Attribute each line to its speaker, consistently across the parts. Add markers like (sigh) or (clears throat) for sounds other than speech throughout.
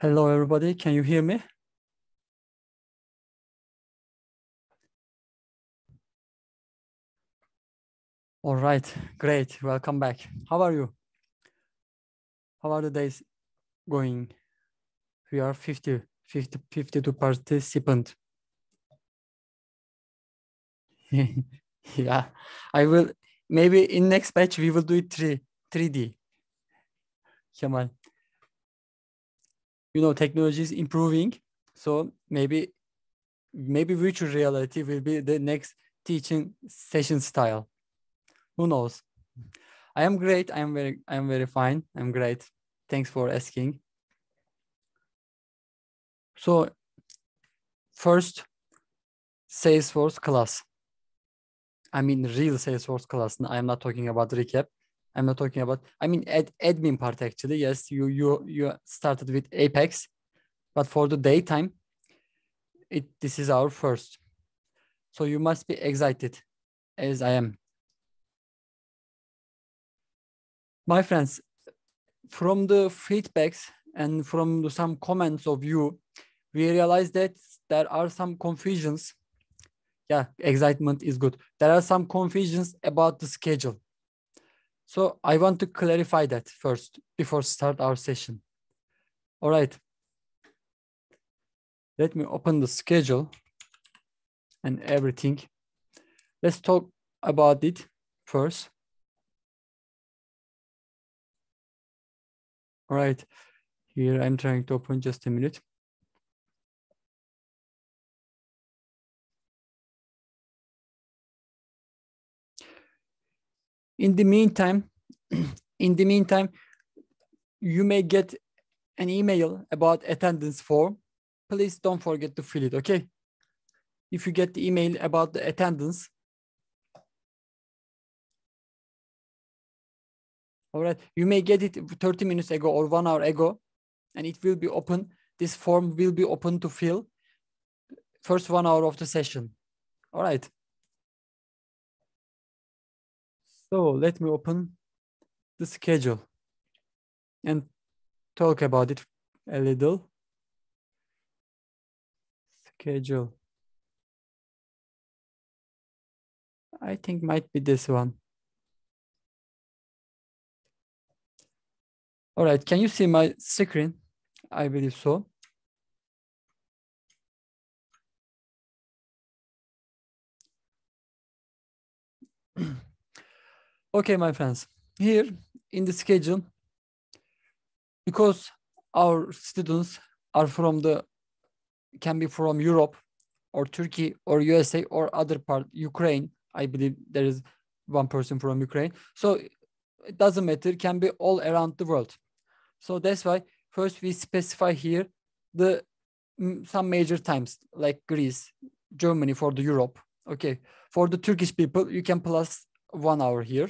Speaker 1: Hello, everybody. Can you hear me?
Speaker 2: All right, great. Welcome back. How are you? How are the days going? We are 50, 50 52 participant. (laughs) yeah, I will. Maybe in next batch we will do it three, 3D. Kemal you know technology is improving so maybe maybe virtual reality will be the next teaching session style who knows i am great i am very i am very fine i'm great thanks for asking so first salesforce class i mean real salesforce class i'm not talking about recap I'm not talking about. I mean, ad, admin part actually. Yes, you you you started with Apex, but for the daytime, it this is our first. So you must be excited, as I am. My friends, from the feedbacks and from the, some comments of you, we realize that there are some confusions. Yeah, excitement is good. There are some confusions about the schedule so I want to clarify that first before start our session. All right. Let me open the schedule and everything. Let's talk
Speaker 1: about it first. All right, here I'm trying to open just a minute.
Speaker 2: in the meantime (clears throat) in the meantime you may get an email about attendance form please don't forget to fill it okay if you get the email about the attendance
Speaker 1: all right you may get it 30
Speaker 2: minutes ago or one hour ago and it will be open this form will be open to fill first one hour of the session all right
Speaker 1: So let me open the schedule and talk about it a little. Schedule. I think might be this one. All right, can you see my screen? I believe so.
Speaker 2: (clears throat) Okay, my friends, here in the schedule, because our students are from the, can be from Europe or Turkey or USA or other part, Ukraine, I believe there is one person from Ukraine. So it doesn't matter, it can be all around the world. So that's why first we specify here the mm, some major times like Greece, Germany for the Europe. Okay, for the Turkish people, you can plus one hour here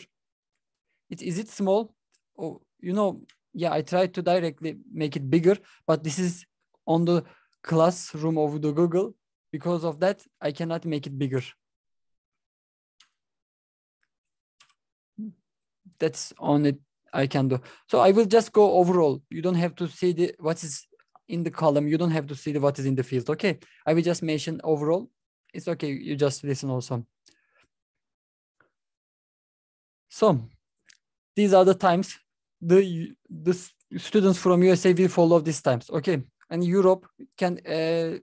Speaker 2: it is it small oh you know yeah i tried to directly make it bigger but this is on the classroom of the google because of that i cannot make it bigger that's on it i can do so i will just go overall you don't have to see the what is in the column you don't have to see the what is in the field okay i will just mention overall it's okay you just listen also so these are the times the the students from USA will follow these times. Okay, and Europe can uh,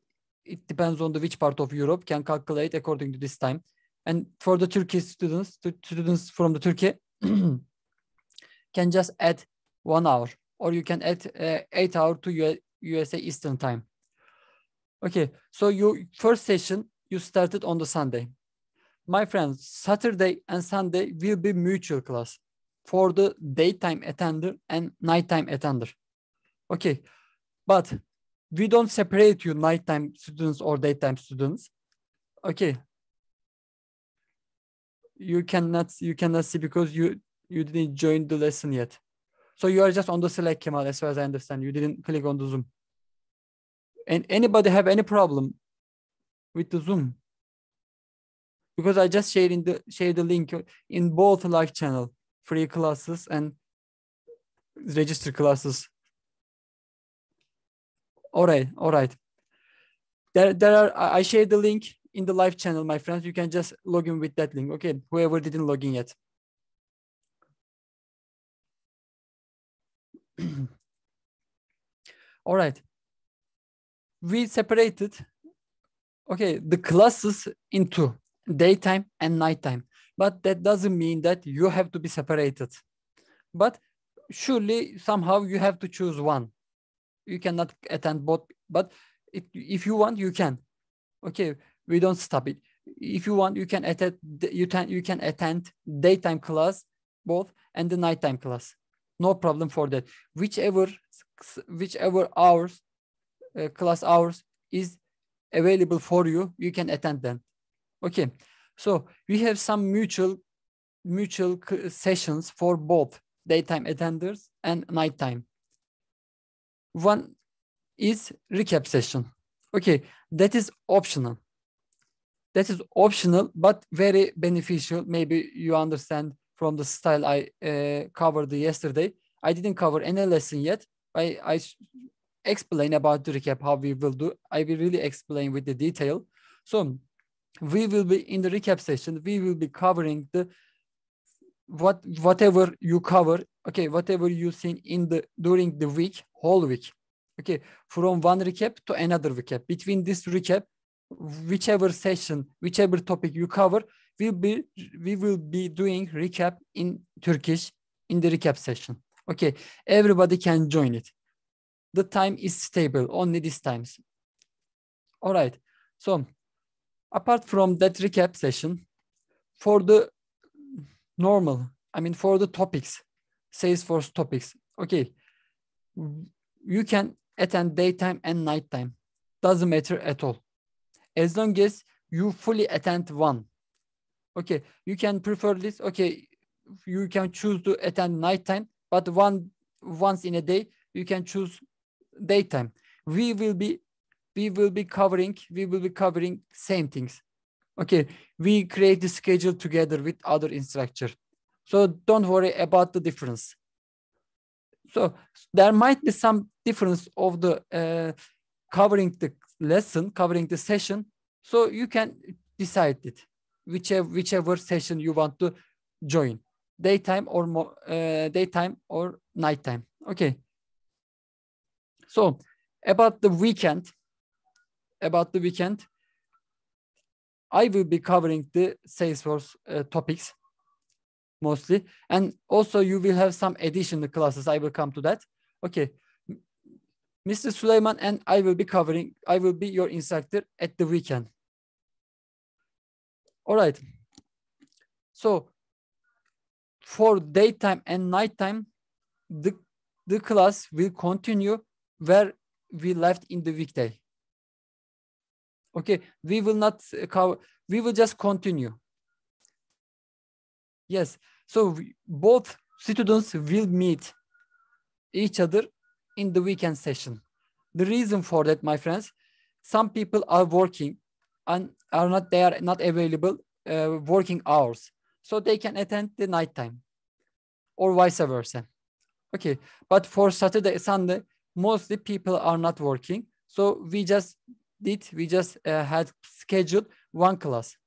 Speaker 2: it depends on the which part of Europe can calculate according to this time. And for the Turkish students, the students from the Turkey (clears throat) can just add one hour, or you can add uh, eight hour to U USA Eastern time. Okay, so your first session you started on the Sunday. My friends, Saturday and Sunday will be mutual class for the daytime attender and nighttime attender. Okay, but we don't separate you nighttime students or daytime students. Okay. You cannot you cannot see because you you didn't join the lesson yet. So you are just on the select Kemal, as far as I understand. You didn't click on the Zoom. And anybody have any problem with the Zoom? Because I just shared in the share the link in both live channel free classes and register classes. All right, all right. There, there are, I shared the link in the live channel, my friends. You can just log in with that link. Okay, whoever didn't log in yet. (clears throat) all right. We separated, okay, the classes into daytime and nighttime but that doesn't mean that you have to be separated but surely somehow you have to choose one you cannot attend both but it, if you want you can okay we don't stop it if you want you can attend you can you can attend daytime class both and the nighttime class no problem for that whichever whichever hours uh, class hours is available for you you can attend them okay so we have some mutual mutual sessions for both daytime attenders and nighttime. One is recap session. Okay, that is optional. That is optional, but very beneficial. Maybe you understand from the style I uh, covered yesterday. I didn't cover any lesson yet. I, I explain about the recap, how we will do. I will really explain with the detail. So we will be in the recap session we will be covering the what whatever you cover okay whatever you seen in the during the week whole week okay from one recap to another recap between this recap whichever session whichever topic you cover will be we will be doing recap in turkish in the recap session okay everybody can join it the time is stable only these times all right so apart from that recap session, for the normal, I mean, for the topics, Salesforce topics, okay, you can attend daytime and nighttime. Doesn't matter at all. As long as you fully attend one. Okay, you can prefer this. Okay, you can choose to attend nighttime, but one once in a day, you can choose daytime. We will be we will be covering we will be covering same things okay we create the schedule together with other instructor so don't worry about the difference so there might be some difference of the uh, covering the lesson covering the session so you can decide it whichever whichever session you want to join daytime or more, uh, daytime or nighttime okay so about the weekend about the weekend. I will be covering the Salesforce uh, topics mostly. And also you will have some additional classes. I will come to that. Okay. Mr. Suleiman and I will be covering, I will be your instructor at the weekend. All right. So for daytime and nighttime, the, the class will continue where we left in the weekday okay we will not uh, cover we will just continue yes so we, both students will meet each other in the weekend session the reason for that my friends some people are working and are not they are not available uh, working hours so they can attend the night time or vice versa okay but for saturday sunday mostly people are not working so we just did. We just uh, had scheduled one class.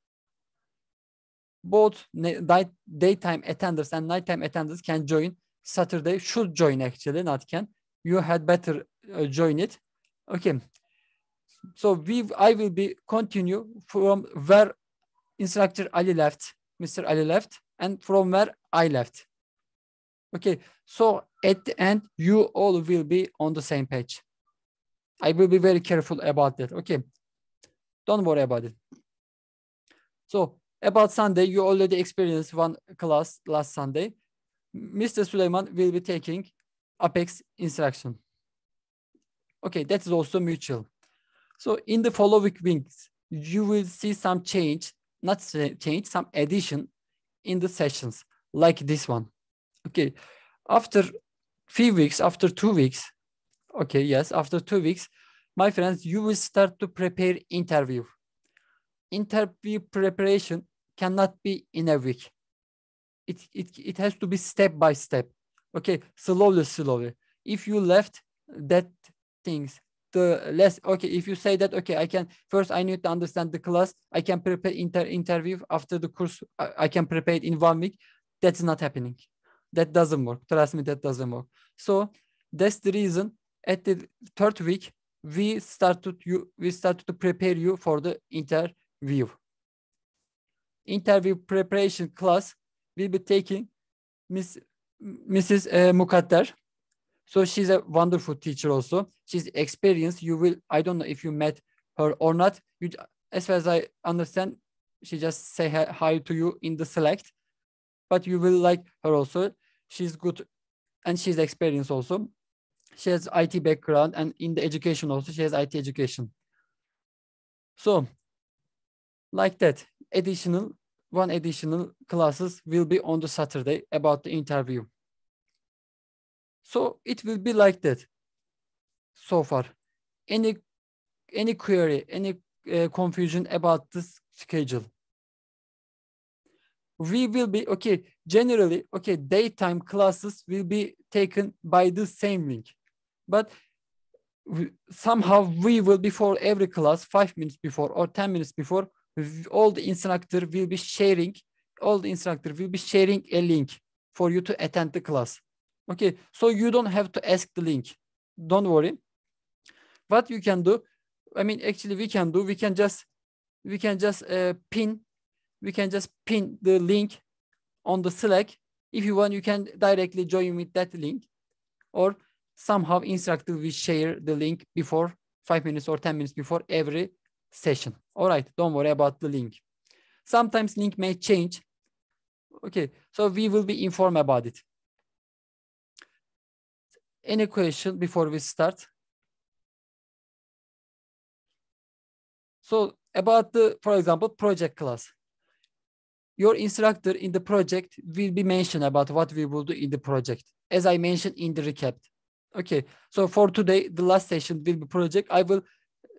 Speaker 2: Both daytime attenders and nighttime attenders can join. Saturday should join actually, not can. You had better uh, join it. Okay. So we, I will be continue from where instructor Ali left, Mr. Ali left, and from where I left. Okay, so at the end, you all will be on the same page. I will be very careful about that. Okay. Don't worry about it. So about Sunday, you already experienced one class last Sunday. Mr. Suleiman will be taking Apex instruction. Okay, that is also mutual. So in the following weeks, you will see some change, not change, some addition in the sessions like this one. Okay, after few weeks, after two weeks, Okay, yes, after two weeks, my friends, you will start to prepare interview. Interview preparation cannot be in a week. It, it, it has to be step by step. Okay, slowly, slowly. If you left that things, the less, okay, if you say that, okay, I can, first I need to understand the class, I can prepare inter interview after the course, I, I can prepare it in one week. That's not happening. That doesn't work. Trust me, that doesn't work. So that's the reason at the third week we started you we started to prepare you for the interview interview preparation class will be taking miss mrs uh, so she's a wonderful teacher also she's experienced you will i don't know if you met her or not you as far as i understand she just say hi to you in the select but you will like her also she's good and she's experienced also she has IT background and in the education also she has IT education. So like that, additional one additional classes will be on the Saturday about the interview. So it will be like that so far. Any any query, any uh, confusion about this schedule? We will be, okay, generally, okay, daytime classes will be taken by the same link. But somehow we will before every class, five minutes before or 10 minutes before, all the instructor will be sharing, all the instructor will be sharing a link for you to attend the class. Okay, so you don't have to ask the link. Don't worry. What you can do, I mean, actually we can do, we can just, we can just uh, pin, we can just pin the link on the Slack. If you want, you can directly join with that link or somehow instructor will share the link before five minutes or 10 minutes before every session. All right, don't worry about the link. Sometimes link may change. Okay, so we will be informed about it. Any
Speaker 1: question before we start?
Speaker 2: So about the, for example, project class. Your instructor in the project will be mentioned about what we will do in the project, as I mentioned in the recap. Okay, so for today, the last session will be project. I will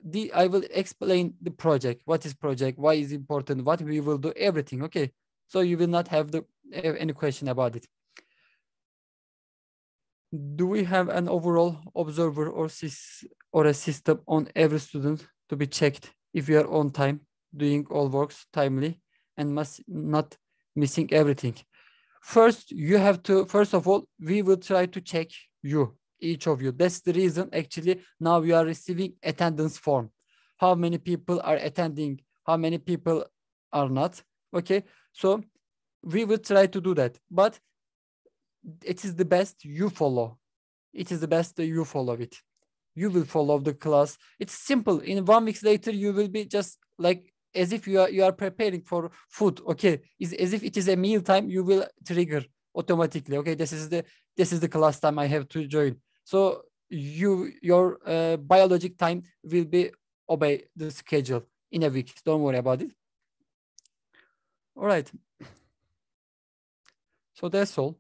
Speaker 2: the I will explain the project. What is project? Why is important? What we will do? Everything. Okay, so you will not have the have any question about it. Do we have an overall observer or sys or a system on every student to be checked if you are on time, doing all works timely, and must not missing everything? First, you have to first of all we will try to check you each of you. That's the reason actually now you are receiving attendance form. How many people are attending? How many people are not? Okay, so we will try to do that, but it is the best you follow. It is the best you follow it. You will follow the class. It's simple. In one week later, you will be just like as if you are you are preparing for food. Okay, is as if it is a meal time. You will trigger automatically. Okay, this is the this is the class time I have to join. So you your uh, biologic time will be obey the schedule in a week. Don't worry about it. All right.
Speaker 1: So that's all.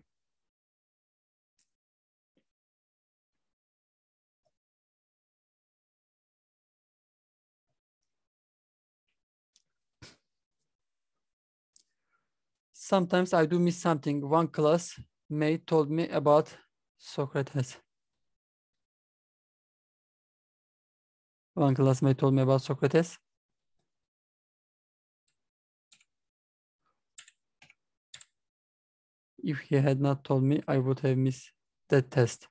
Speaker 2: Sometimes I do miss something. One class may told me about Socrates. One classmate told me about Socrates. If he had not told me, I would have missed that test.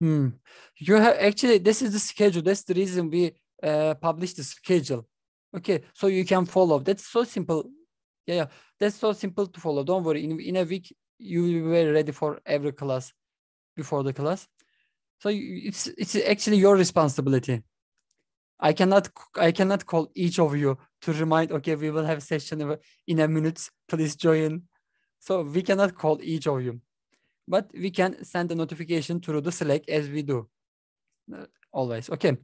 Speaker 2: Hmm. You have actually, this is the schedule. That's the reason we uh, publish the schedule. Okay. So you can follow. That's so simple. Yeah. yeah. That's so simple to follow. Don't worry. In, in a week, you will be ready for every class before the class. So it's it's actually your responsibility. I cannot I cannot call each of you to remind. Okay, we will have a session in a minute. Please join. So we cannot call each of you, but we can send a notification through the Slack as we do uh, always. Okay.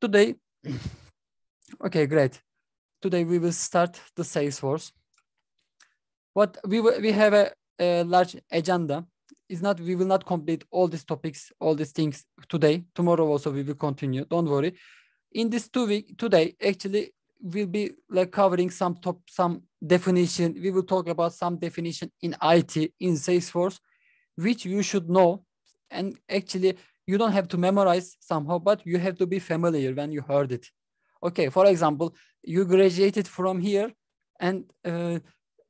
Speaker 2: Today, (clears throat) okay, great. Today we will start the Salesforce. What we we have a, a large agenda is not we will not complete all these topics all these things today tomorrow also we will continue don't worry in this two week today actually we'll be like covering some top some definition we will talk about some definition in it in salesforce which you should know and actually you don't have to memorize somehow but you have to be familiar when you heard it okay for example you graduated from here and uh,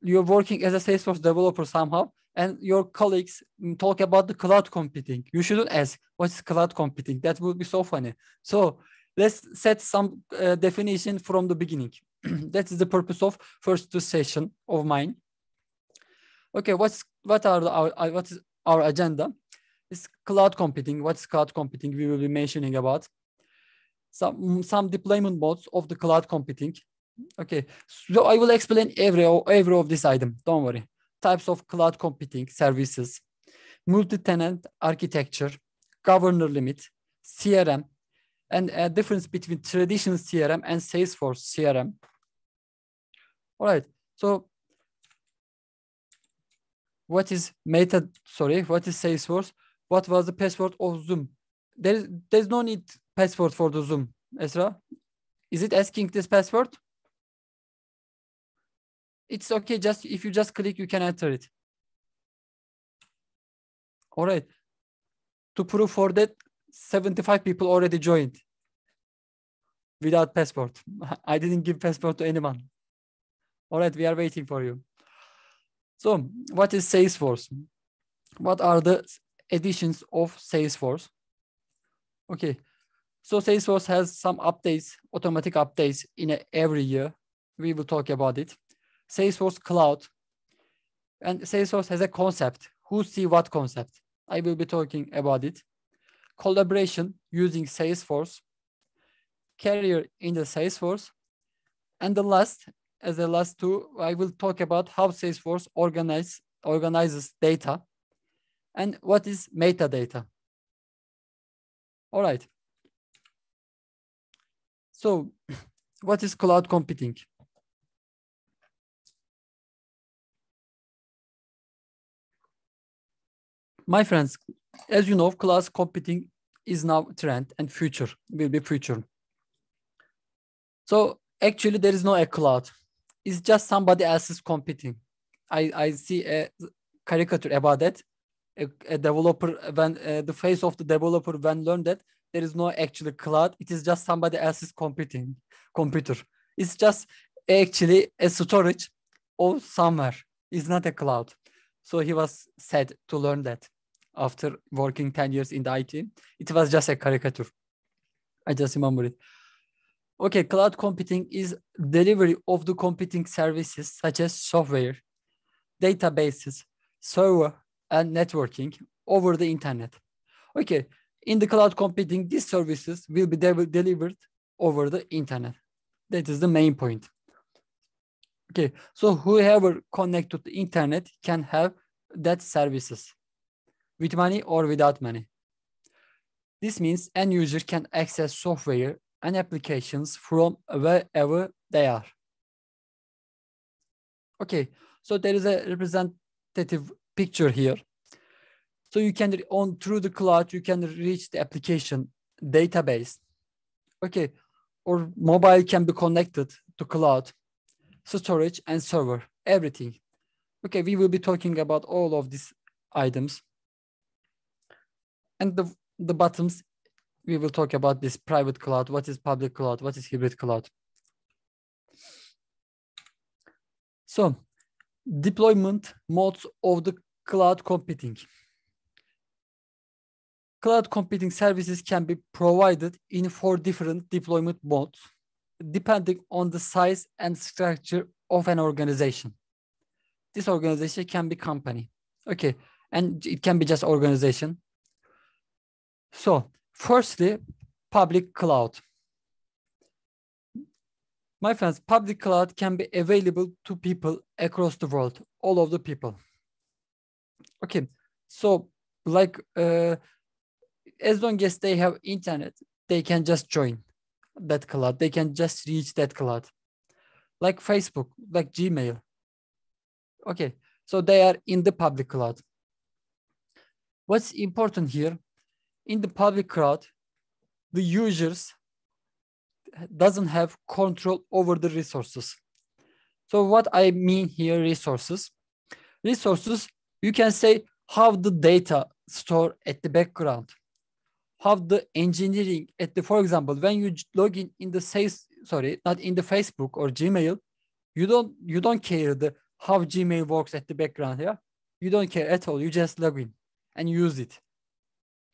Speaker 2: you're working as a salesforce developer somehow and your colleagues mm, talk about the cloud computing. You shouldn't ask what is cloud computing. That would be so funny. So let's set some uh, definition from the beginning. (clears throat) that is the purpose of first two session of mine. Okay, what's what are the, our uh, what is our agenda? Is cloud computing. What's cloud computing? We will be mentioning about some mm, some deployment modes of the cloud computing. Okay, so I will explain every every of this item. Don't worry types of cloud computing services, multi-tenant architecture, governor limit, CRM, and a difference between traditional CRM and Salesforce CRM. All right, so what is meta, sorry, what is Salesforce? What was the password of Zoom? There is, there's no need password for the Zoom, Ezra. Is it asking this password? it's okay. Just if you just click, you can enter it. All right. To prove for that, 75 people already joined without passport. (laughs) I didn't give passport to anyone. All right, we are waiting for you. So what is Salesforce? What are the additions of Salesforce? Okay, so Salesforce has some updates, automatic updates in a, every year. We will talk about it. Salesforce Cloud. And Salesforce has a concept. Who see what concept? I will be talking about it. Collaboration using Salesforce. Carrier in the Salesforce. And the last, as the last two, I will talk about how Salesforce organize, organizes data and what is metadata. All right.
Speaker 1: So (laughs) what is cloud computing? My friends,
Speaker 2: as you know, class computing is now trend and future will be future. So actually there is no a cloud. It's just somebody else's computing. I, I see a caricature about that. A, a developer when uh, the face of the developer when learned that there is no actually cloud. It is just somebody else's computing computer. It's just actually a storage or somewhere. It's not a cloud. So he was sad to learn that after working 10 years in the IT. It was just a caricature. I just remember it. Okay, cloud computing is delivery of the computing services such as software, databases, server, and networking over the internet. Okay, in the cloud computing, these services will be de delivered over the internet. That is the main point. Okay, so whoever connect to the internet can have that services with money or without money. This means end user can access software and applications from wherever they are. Okay, so there is a representative picture here. So you can on through the cloud, you can reach the application database. Okay, or mobile can be connected to cloud, storage and server, everything. Okay, we will be talking about all of these items and the the bottoms we will talk about this private cloud what is public cloud what is hybrid cloud so deployment modes of the cloud computing cloud computing services can be provided in four different deployment modes depending on the size and structure of an organization this organization can be company okay and it can be just organization so firstly, public cloud. My friends, public cloud can be available to people across the world, all of the people. Okay, so like uh, as long as they have internet, they can just join that cloud. They can just reach that cloud, like Facebook, like Gmail. Okay, so they are in the public cloud. What's important here in the public cloud, the users doesn't have control over the resources. So what I mean here, resources. Resources, you can say how the data store at the background, how the engineering at the, for example, when you log in in the sales, sorry, not in the Facebook or Gmail, you don't you don't care the how Gmail works at the background here. Yeah? You don't care at all. You just log in and use it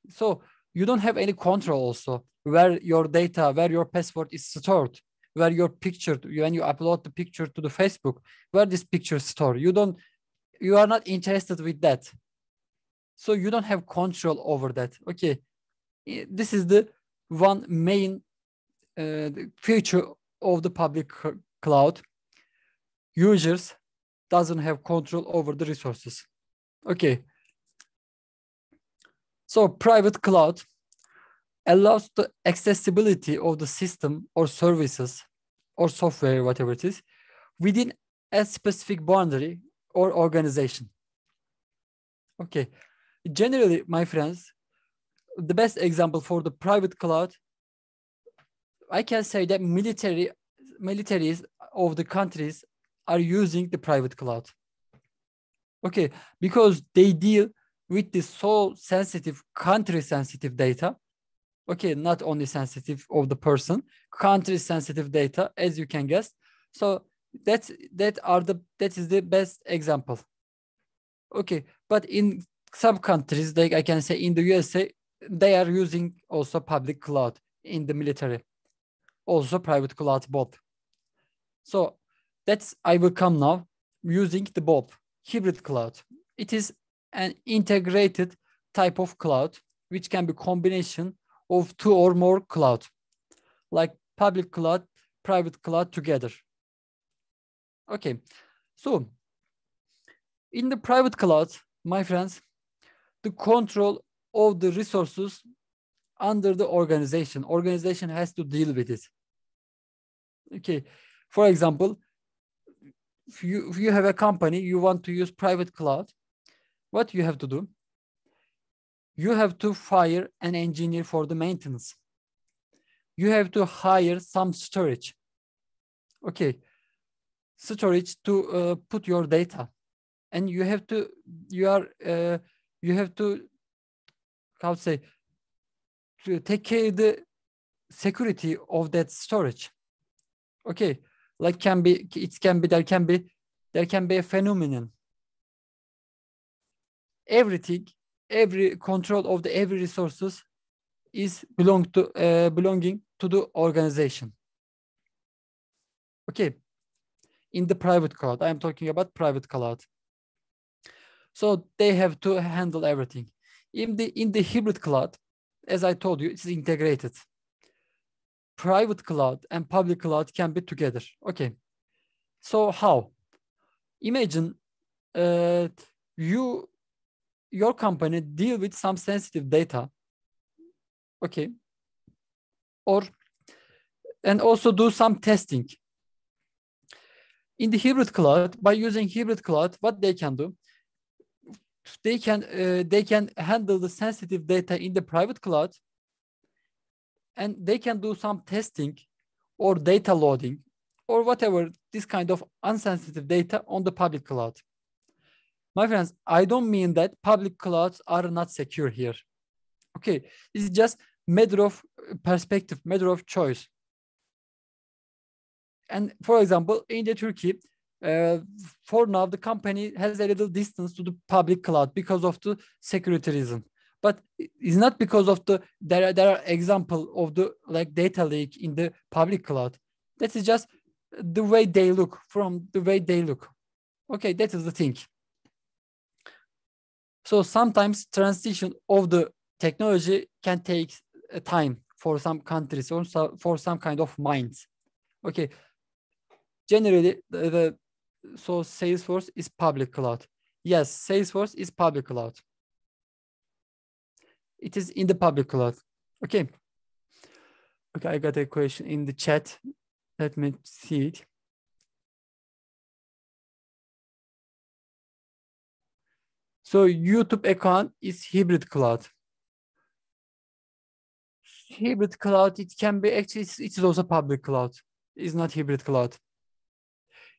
Speaker 2: so you don't have any control also where your data where your password is stored where your picture when you upload the picture to the facebook where this picture is stored you don't you are not interested with that so you don't have control over that okay this is the one main uh, feature of the public cloud users doesn't have control over the resources okay so private cloud allows the accessibility of the system or services or software, whatever it is, within a specific boundary or organization. Okay, generally, my friends, the best example for the private cloud, I can say that military militaries of the countries are using the private cloud. Okay, because they deal with this so sensitive, country sensitive data, okay, not only sensitive of the person, country sensitive data, as you can guess. So that's that are the that is the best example. Okay, but in some countries, like I can say in the USA, they are using also public cloud in the military, also private cloud both. So that's I will come now using the both hybrid cloud. It is an integrated type of cloud, which can be combination of two or more cloud, like public cloud, private cloud together. Okay, so in the private cloud, my friends, the control of the resources under the organization. Organization has to deal with it. Okay, for example, if you, if you have a company, you want to use private cloud, what you have to do? You have to fire an engineer for the maintenance. You have to hire some storage. Okay, storage to uh, put your data, and you have to you are uh, you have to how to say to take care the security of that storage. Okay, like can be it can be there can be there can be a phenomenon everything every control of the every resources is belong to uh, belonging to the organization okay in the private cloud i am talking about private cloud so they have to handle everything in the in the hybrid cloud as i told you it's integrated private cloud and public cloud can be together okay so how imagine uh, you your company deal with some sensitive data okay or and also do some testing in the hybrid cloud by using hybrid cloud what they can do they can uh, they can handle the sensitive data in the private cloud and they can do some testing or data loading or whatever this kind of unsensitive data on the public cloud my friends, I don't mean that public clouds are not secure here. Okay, it's just matter of uh, perspective, matter of choice. And for example, in the Turkey, uh, for now the company has a little distance to the public cloud because of the security reason. But it's not because of the there are, there are example of the like data leak in the public cloud. That is just the way they look from the way they look. Okay, that is the thing. So sometimes transition of the technology can take uh, time for some countries or for some kind of minds. Okay, generally the, the so Salesforce is public cloud. Yes, Salesforce is public cloud. It is in the public cloud. Okay. Okay, I got a question in the
Speaker 1: chat. Let me see it. So YouTube account is hybrid cloud.
Speaker 2: Hybrid cloud, it can be actually, it is also public cloud. It's not hybrid cloud.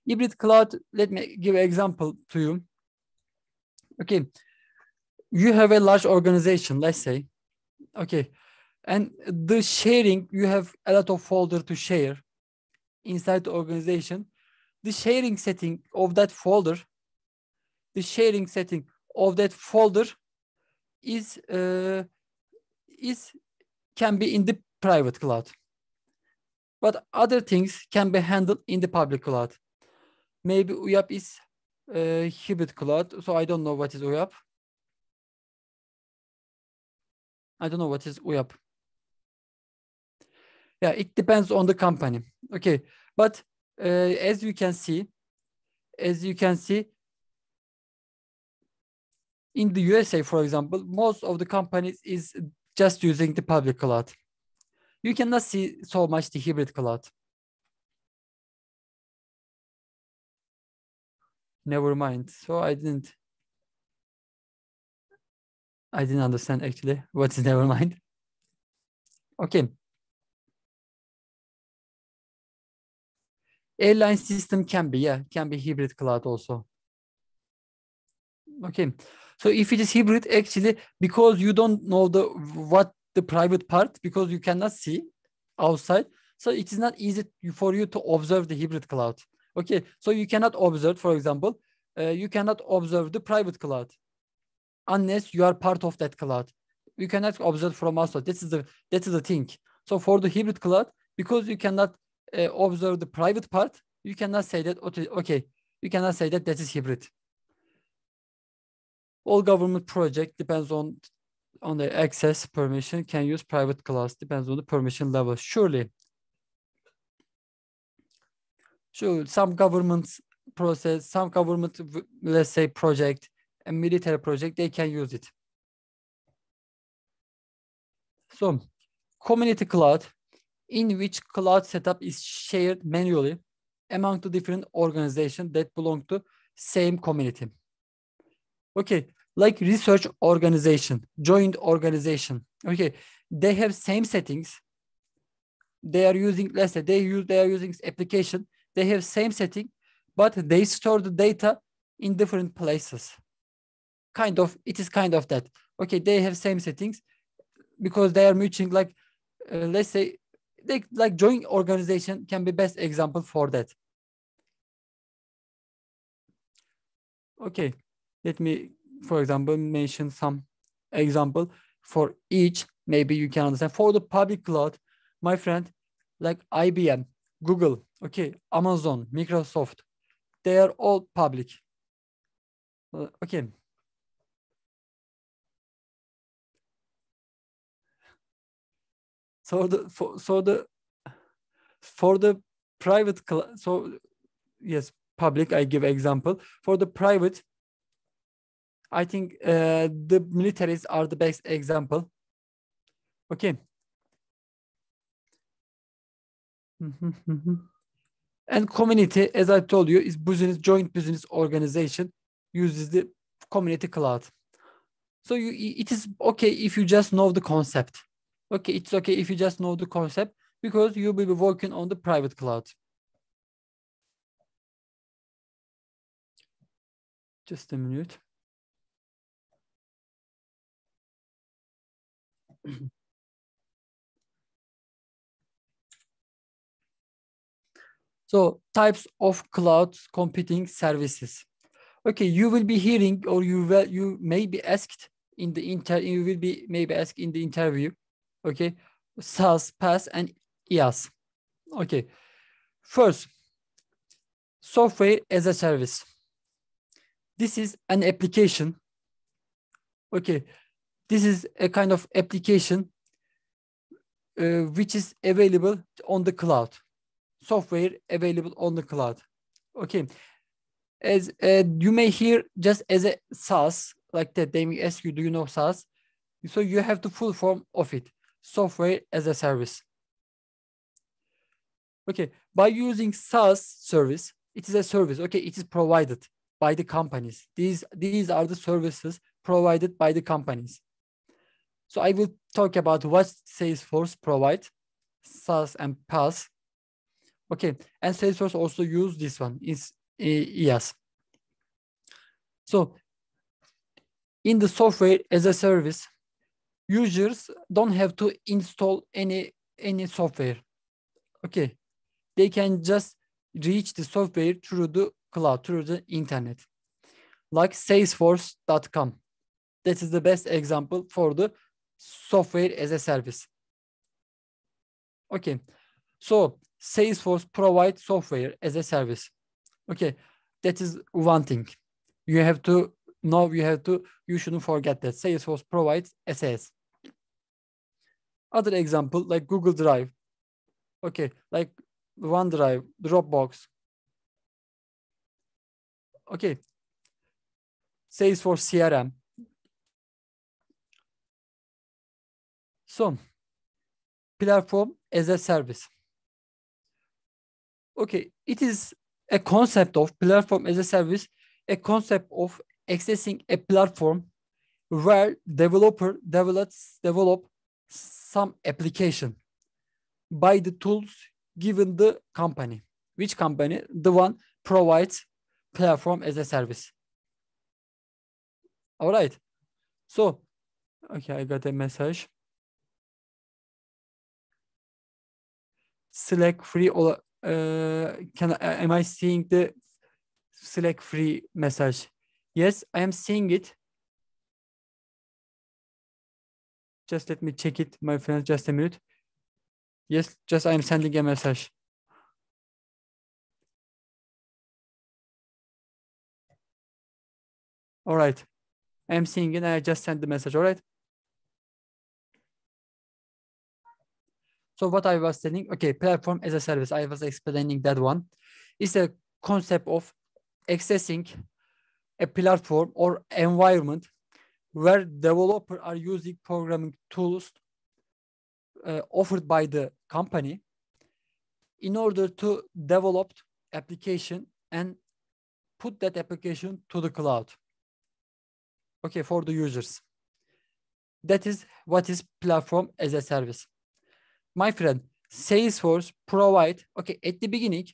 Speaker 2: Hybrid cloud, let me give an example to you. Okay, you have a large organization, let's say. Okay, and the sharing, you have a lot of folder to share inside the organization. The sharing setting of that folder, the sharing setting of that folder is uh, is can be in the private cloud but other things can be handled in the public cloud maybe uyap is uh, hybrid cloud so i don't know what is uyap i don't know what is uyap yeah it depends on the company okay but uh, as you can see as you can see in the USA, for example, most of the companies is just using the public cloud. You cannot see so much the hybrid
Speaker 1: cloud. Never mind. So I didn't. I didn't understand actually what is (laughs) never mind. Okay.
Speaker 2: Airline system can be, yeah, can be hybrid cloud also. Okay. So if it is hybrid, actually, because you don't know the what the private part, because you cannot see outside, so it is not easy for you to observe the hybrid cloud. Okay, so you cannot observe, for example, uh, you cannot observe the private cloud unless you are part of that cloud. You cannot observe from outside. This is the that is the thing. So for the hybrid cloud, because you cannot uh, observe the private part, you cannot say that okay, okay, you cannot say that that is hybrid. All government project depends on on the access permission can use private class depends on the permission level. Surely, sure, some government process, some government, let's say project, a military project, they can use it. So, community cloud, in which cloud setup is shared manually among the different organizations that belong to same community. okay like research organization joint organization okay they have same settings they are using let's say they use they are using application they have same setting but they store the data in different places kind of it is kind of that okay they have same settings because they are matching like uh, let's say they, like joint organization can be best example for that okay let me, for example, mention some example for each. Maybe you can understand. For the public cloud, my friend, like IBM, Google, okay, Amazon, Microsoft, they are all public. Uh, okay. So the for, so the for the private so yes public I give example for the private I think uh, the militaries are the best example. Okay. (laughs) and community, as I told you, is business joint business organization uses the community cloud. So you, it is okay if you just know the concept. Okay, it's okay if you just know the concept because you will be working on the private cloud.
Speaker 1: Just a minute. (clears throat)
Speaker 2: so types of cloud computing services. Okay, you will be hearing or you will, you may be asked in the inter you will be maybe asked in the interview. Okay, SaaS, PaaS, and IaaS. Okay, first, software as a service. This is an application. Okay, this is a kind of application uh, which is available on the cloud, software available on the cloud. Okay, as uh, you may hear just as a SaaS like that, they may ask you, do you know SaaS? So you have the full form of it, software as a service. Okay, by using SaaS service, it is a service. Okay, it is provided by the companies. These, these are the services provided by the companies. So I will talk about what Salesforce provides, SaaS and PaaS. Okay, and Salesforce also use this one, is eh, yes. So in the software as a service, users don't have to install any any software. Okay, they can just reach the software through the cloud, through the internet, like Salesforce.com. That is the best example for the software as a service. Okay, so Salesforce provides software as a service. Okay, that is one thing. You have to know, you have to, you shouldn't forget that Salesforce provides SS. Other example, like Google Drive. Okay, like
Speaker 1: OneDrive, Dropbox. Okay, Salesforce CRM,
Speaker 2: some platform as a service. Okay, it is a concept of platform as a service, a concept of accessing a platform where developer develops develop some application by the tools given the company. Which company? The one provides platform as a service. All right. So, okay, I got a
Speaker 1: message. Slack free
Speaker 2: or uh, can am I seeing the Slack free message? Yes, I am seeing it. Just let me check it, my friends, just a minute. Yes, just I am sending a message.
Speaker 1: All right. I'm seeing it. I just sent the message. All right.
Speaker 2: So what I was telling, okay, platform as a service, I was explaining that one. It's a concept of accessing a platform or environment where developers are using programming tools uh, offered by the company in order to develop application and put that application to the cloud. Okay, for the users. That is what is platform as a service my friend, Salesforce provide, okay, at the beginning,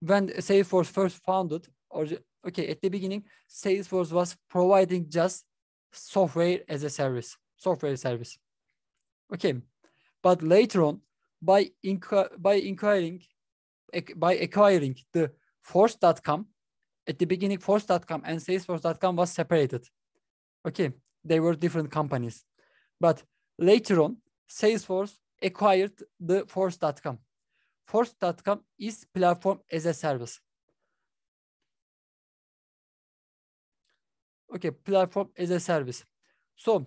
Speaker 2: when Salesforce first founded, or okay, at the beginning, Salesforce was providing just software as a service, software service. Okay, but later on, by inqu by inquiring, by acquiring the Force.com, at the beginning, Force.com and Salesforce.com was separated. Okay, they were different companies, but later on, Salesforce acquired the force.com. Force.com is platform as a service. Okay, platform as a service. So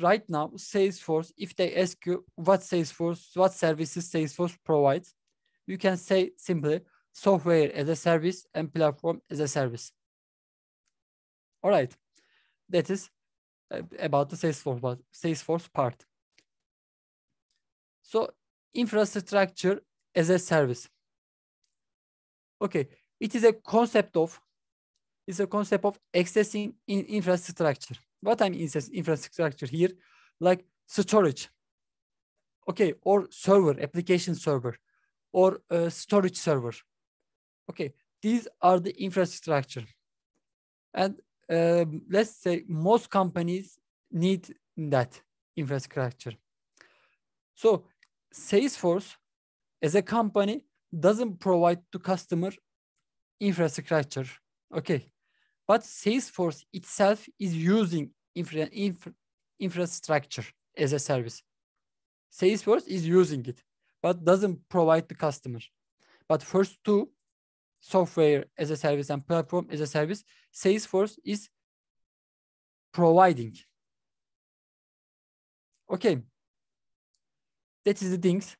Speaker 2: right now, Salesforce, if they ask you what Salesforce, what services Salesforce provides, you can say simply software as a service and platform as a service. All right, that is uh, about the Salesforce part. Salesforce part. So infrastructure as a service. Okay, it is a concept of, it's a concept of accessing in infrastructure. What I mean is infrastructure here, like storage, okay, or server, application server, or uh, storage server. Okay, these are the infrastructure. And um, let's say most companies need that infrastructure. So Salesforce as a company doesn't provide to customer infrastructure. Okay. But Salesforce itself is using infra, infra, infrastructure as a service. Salesforce is using it, but doesn't provide the customer. But first two, software as a service and platform as a service, Salesforce is providing. Okay, that is the things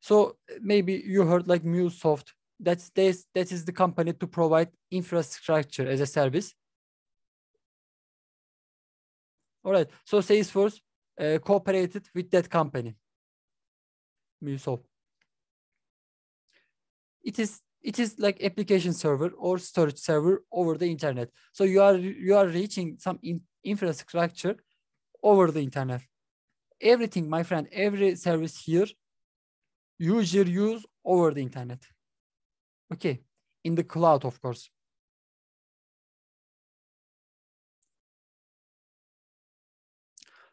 Speaker 2: so maybe you heard like MuleSoft that's this that is the company to provide infrastructure as a service all right so salesforce uh, cooperated with that company MuleSoft it is it is like application server or storage server over the internet so you are you are reaching some in infrastructure over the internet everything, my friend, every service here, user use over the internet. Okay, in the cloud, of course.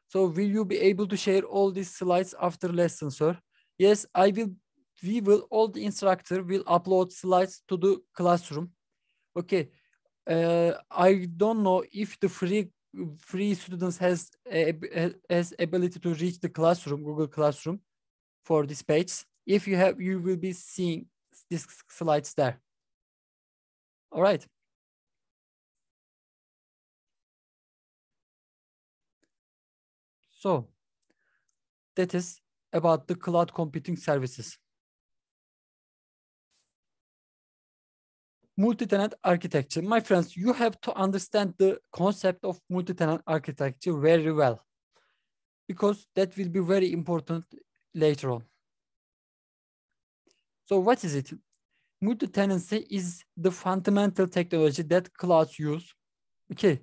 Speaker 1: So will you be
Speaker 2: able to share all these slides after lesson, sir? Yes, I will, we will, all the instructor will upload slides to the classroom. Okay, uh, I don't know if the free free students has a, has ability to reach the classroom google classroom for this page if you have you will be seeing these slides there all right so that is about the cloud computing services multi-tenant architecture. My friends, you have to understand the concept of multi-tenant architecture very well because that will be very important later on. So what is it? Multi-tenancy is the fundamental technology that clouds use. Okay,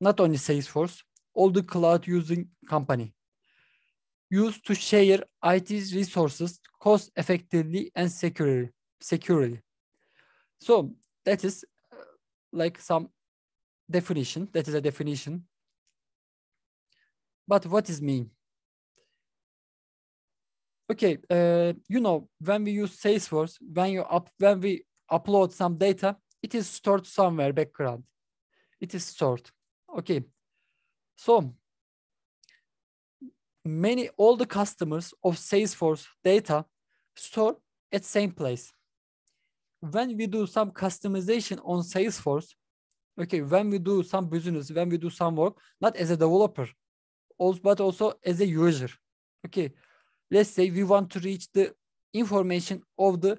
Speaker 2: not only Salesforce, all the cloud using company use to share IT resources cost effectively and securely. securely. So that is uh, like some definition that is a definition but what is mean okay uh, you know when we use salesforce when you up when we upload some data it is stored somewhere background it is stored okay so many all the customers of salesforce data store at same place when we do some customization on Salesforce, okay, when we do some business, when we do some work, not as a developer, also, but also as a user. Okay, let's say we want to reach the information of the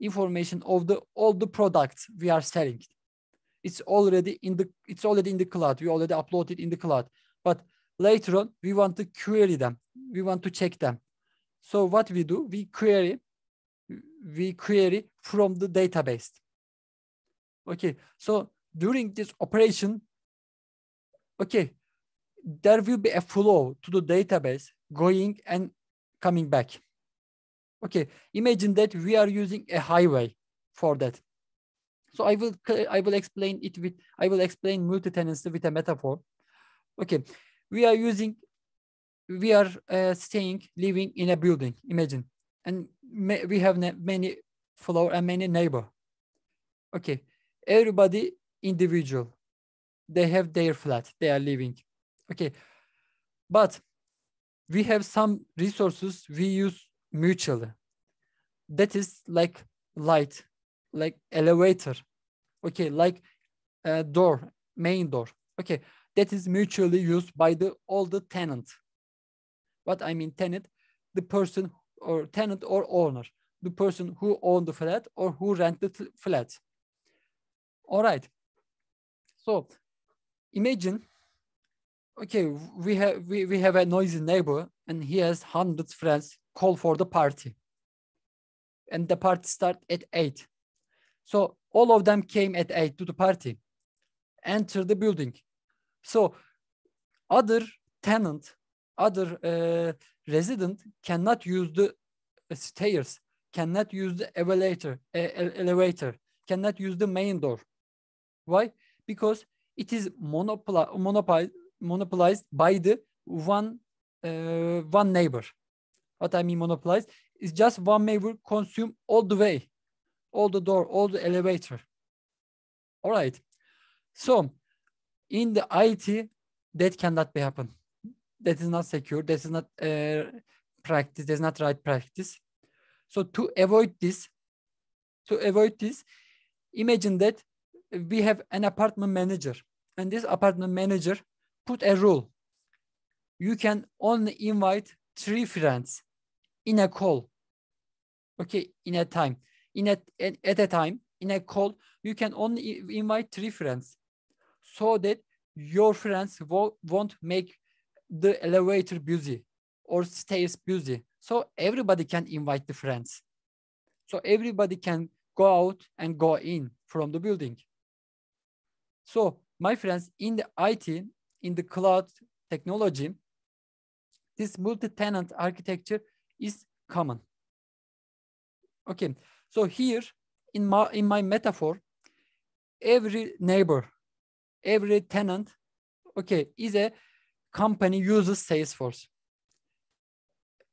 Speaker 2: information of the all the products we are selling. It's already in the it's already in the cloud. We already uploaded in the cloud. But later on, we want to query them. We want to check them. So what we do, we query we query from the database. Okay, so during this operation, okay, there will be a flow to the database going and coming back. Okay, imagine that we are using a highway for that. So I will I will explain it with I will explain multi-tenancy with a metaphor. Okay, we are using we are uh, staying living in a building. Imagine and we have many follower and many neighbor. Okay, everybody individual. They have their flat, they are living. Okay, but we have some resources we use mutually. That is like light, like elevator, okay, like a uh, door, main door. Okay, that is mutually used by the all the tenant. What I mean tenant, the person or tenant or owner, the person who owned the flat or who rented the flat. All right. So imagine, okay, we have we, we have a noisy neighbor and he has hundred friends call for the party. And the party start at eight. So all of them came at eight to the party, enter the building. So other tenant other uh, resident cannot use the stairs, cannot use the elevator, uh, elevator, cannot use the main door. Why? Because it is monopoli monopoli monopolized by the one uh, one neighbor. What I mean monopolized is just one neighbor consume all the way, all the door, all the elevator. All right. So in the IT, that cannot be happen that is not secure, that is not uh, practice, that is not right practice. So to avoid this, to avoid this, imagine that we have an apartment manager and this apartment manager put a rule. You can only invite three friends in a call. Okay, in a time, in a, at, at a time, in a call, you can only invite three friends so that your friends won't make the elevator busy or stairs busy. So everybody can invite the friends. So everybody can go out and go in from the building. So my friends, in the IT, in the cloud technology, this multi-tenant architecture is common. Okay, so here in my, in my metaphor, every neighbor, every tenant, okay, is a company uses Salesforce.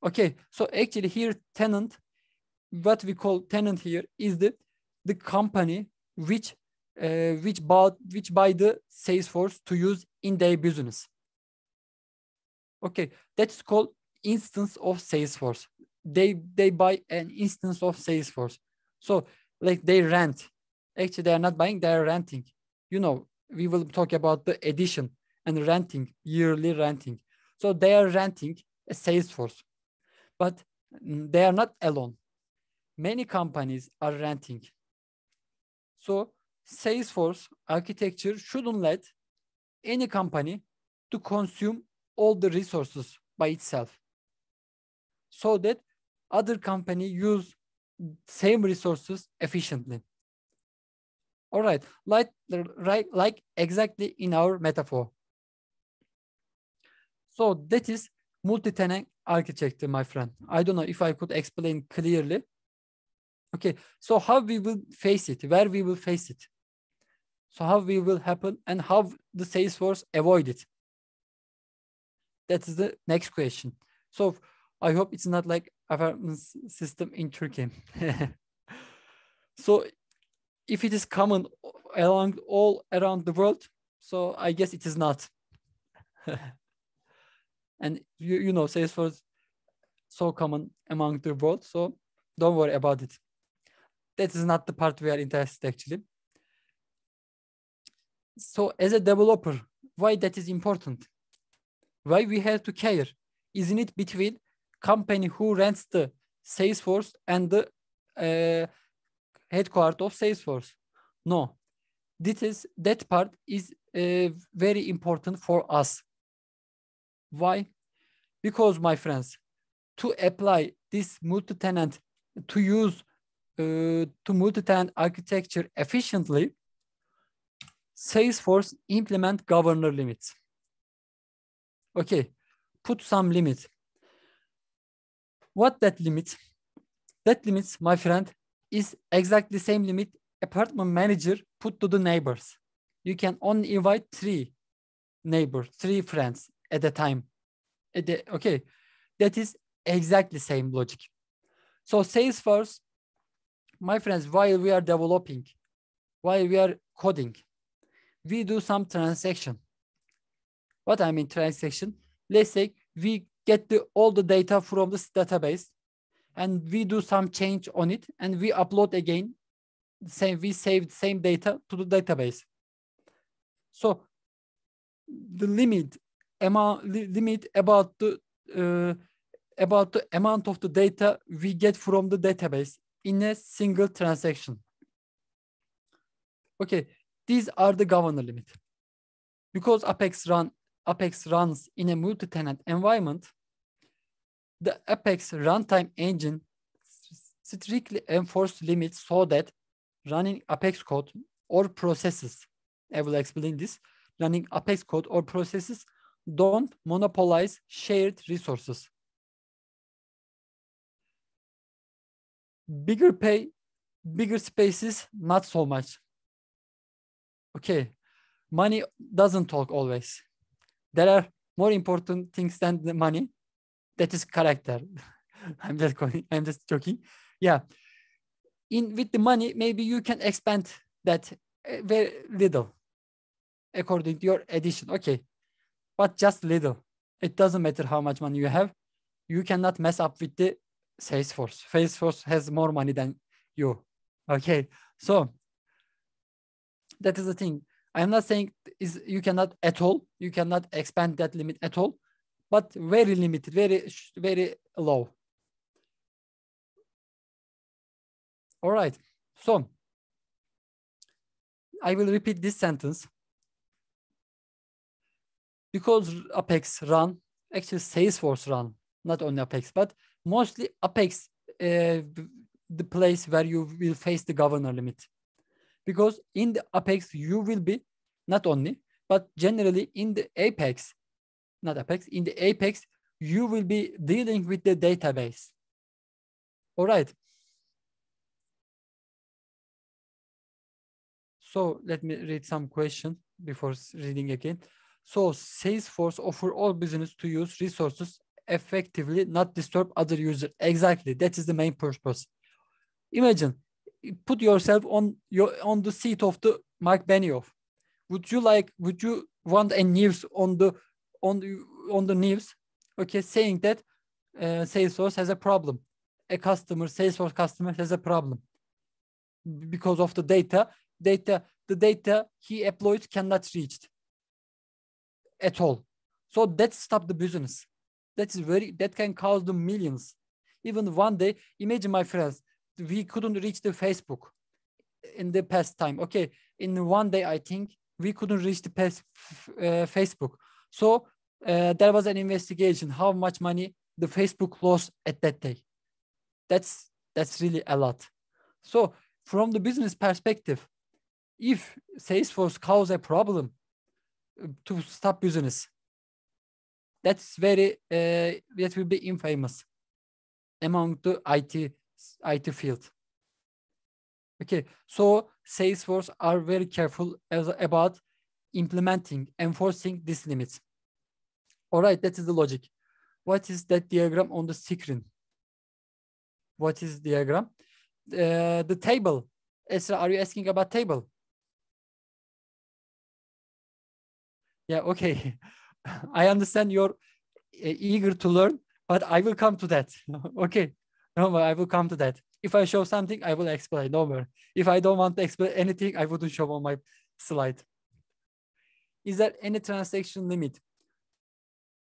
Speaker 2: Okay, so actually here tenant, what we call tenant here is the the company which uh, which bought which buy the Salesforce to use in their business. Okay, that's called instance of Salesforce. They they buy an instance of Salesforce. So like they rent. Actually, they are not buying; they are renting. You know, we will talk about the edition and renting, yearly renting. So they are renting a Salesforce, but they are not alone. Many companies are renting. So Salesforce architecture shouldn't let any company to consume all the resources by itself so that other company use same resources efficiently. All right, like, like, like exactly in our metaphor. So that is multi-tenant architecture, my friend. I don't know if I could explain clearly. Okay, so how we will face it, where we will face it. So how we will happen and how the Salesforce avoid it. That is the next question. So I hope it's not like apartment system in Turkey. (laughs) so if it is common along all around the world, so I guess it is not. (laughs) and you, you know salesforce so common among the world so don't worry about it that is not the part we are interested actually so as a developer why that is important why we have to care isn't it between company who rents the salesforce and the uh, headquarters of salesforce no this is that part is uh, very important for us why? Because, my friends, to apply this multi-tenant, to use uh, to multi-tenant architecture efficiently, Salesforce implement governor limits. Okay, put some limit. What that limit? That limits, my friend, is exactly same limit apartment manager put to the neighbors. You can only invite three neighbors, three friends at the time. At the, okay, that is exactly same logic. So Salesforce, my friends, while we are developing, while we are coding, we do some transaction. What I mean transaction? Let's say we get the, all the data from this database and we do some change on it and we upload again same we save the same data to the database so the limit amount limit about the uh, about the amount of the data we get from the database in a single transaction. Okay, these are the governor limit. Because Apex run Apex runs in a multi-tenant environment, the Apex runtime engine strictly enforces limits so that running Apex code or processes, I will explain this, running Apex code or processes don't monopolize shared resources. Bigger pay, bigger spaces, not so much. Okay, money doesn't talk always. There are more important things than the money. That is character. (laughs) I'm just going, I'm just joking. Yeah. In with the money, maybe you can expand that eh, very little according to your addition. Okay, but just little. It doesn't matter how much money you have. You cannot mess up with the Salesforce. Salesforce has more money than you. Okay, so that is the thing. I'm not saying is you cannot at all. You cannot expand that limit at all, but very limited, very very low. All right. So I will repeat this sentence because Apex run, actually Salesforce run, not only Apex, but mostly Apex, uh, the place where you will face the governor limit. Because in the Apex, you will be not only, but generally in the Apex, not Apex, in the Apex, you will be dealing with the database. All right. So let me read some question before reading again. So Salesforce offer all business to use resources effectively, not disturb other users. Exactly, that is the main purpose. Imagine, put yourself on your on the seat of the Mark Benioff. Would you like? Would you want a news on the on the on the news? Okay, saying that uh, Salesforce has a problem. A customer, Salesforce customer has a problem because of the data. Data, the data he employs cannot reach at all. So that stopped the business. That is very that can cause the millions. Even one day, imagine my friends, we couldn't reach the Facebook in the past time. Okay, in one day, I think we couldn't reach the past, uh, Facebook. So uh, there was an investigation how much money the Facebook lost at that day. That's that's really a lot. So from the business perspective, if Salesforce causes a problem, to stop business. That's very uh, that will be infamous among the IT IT field. Okay, so Salesforce are very careful as, about implementing, enforcing this limits. All right, that is the logic. What is that diagram on the screen? What is diagram? Uh, the table. Esra, are you asking about table? yeah okay (laughs) i understand you're eh, eager to learn but i will come to that (laughs) okay no more i will come to that if i show something i will explain no more if i don't want to explain anything i wouldn't show on my slide is there any transaction limit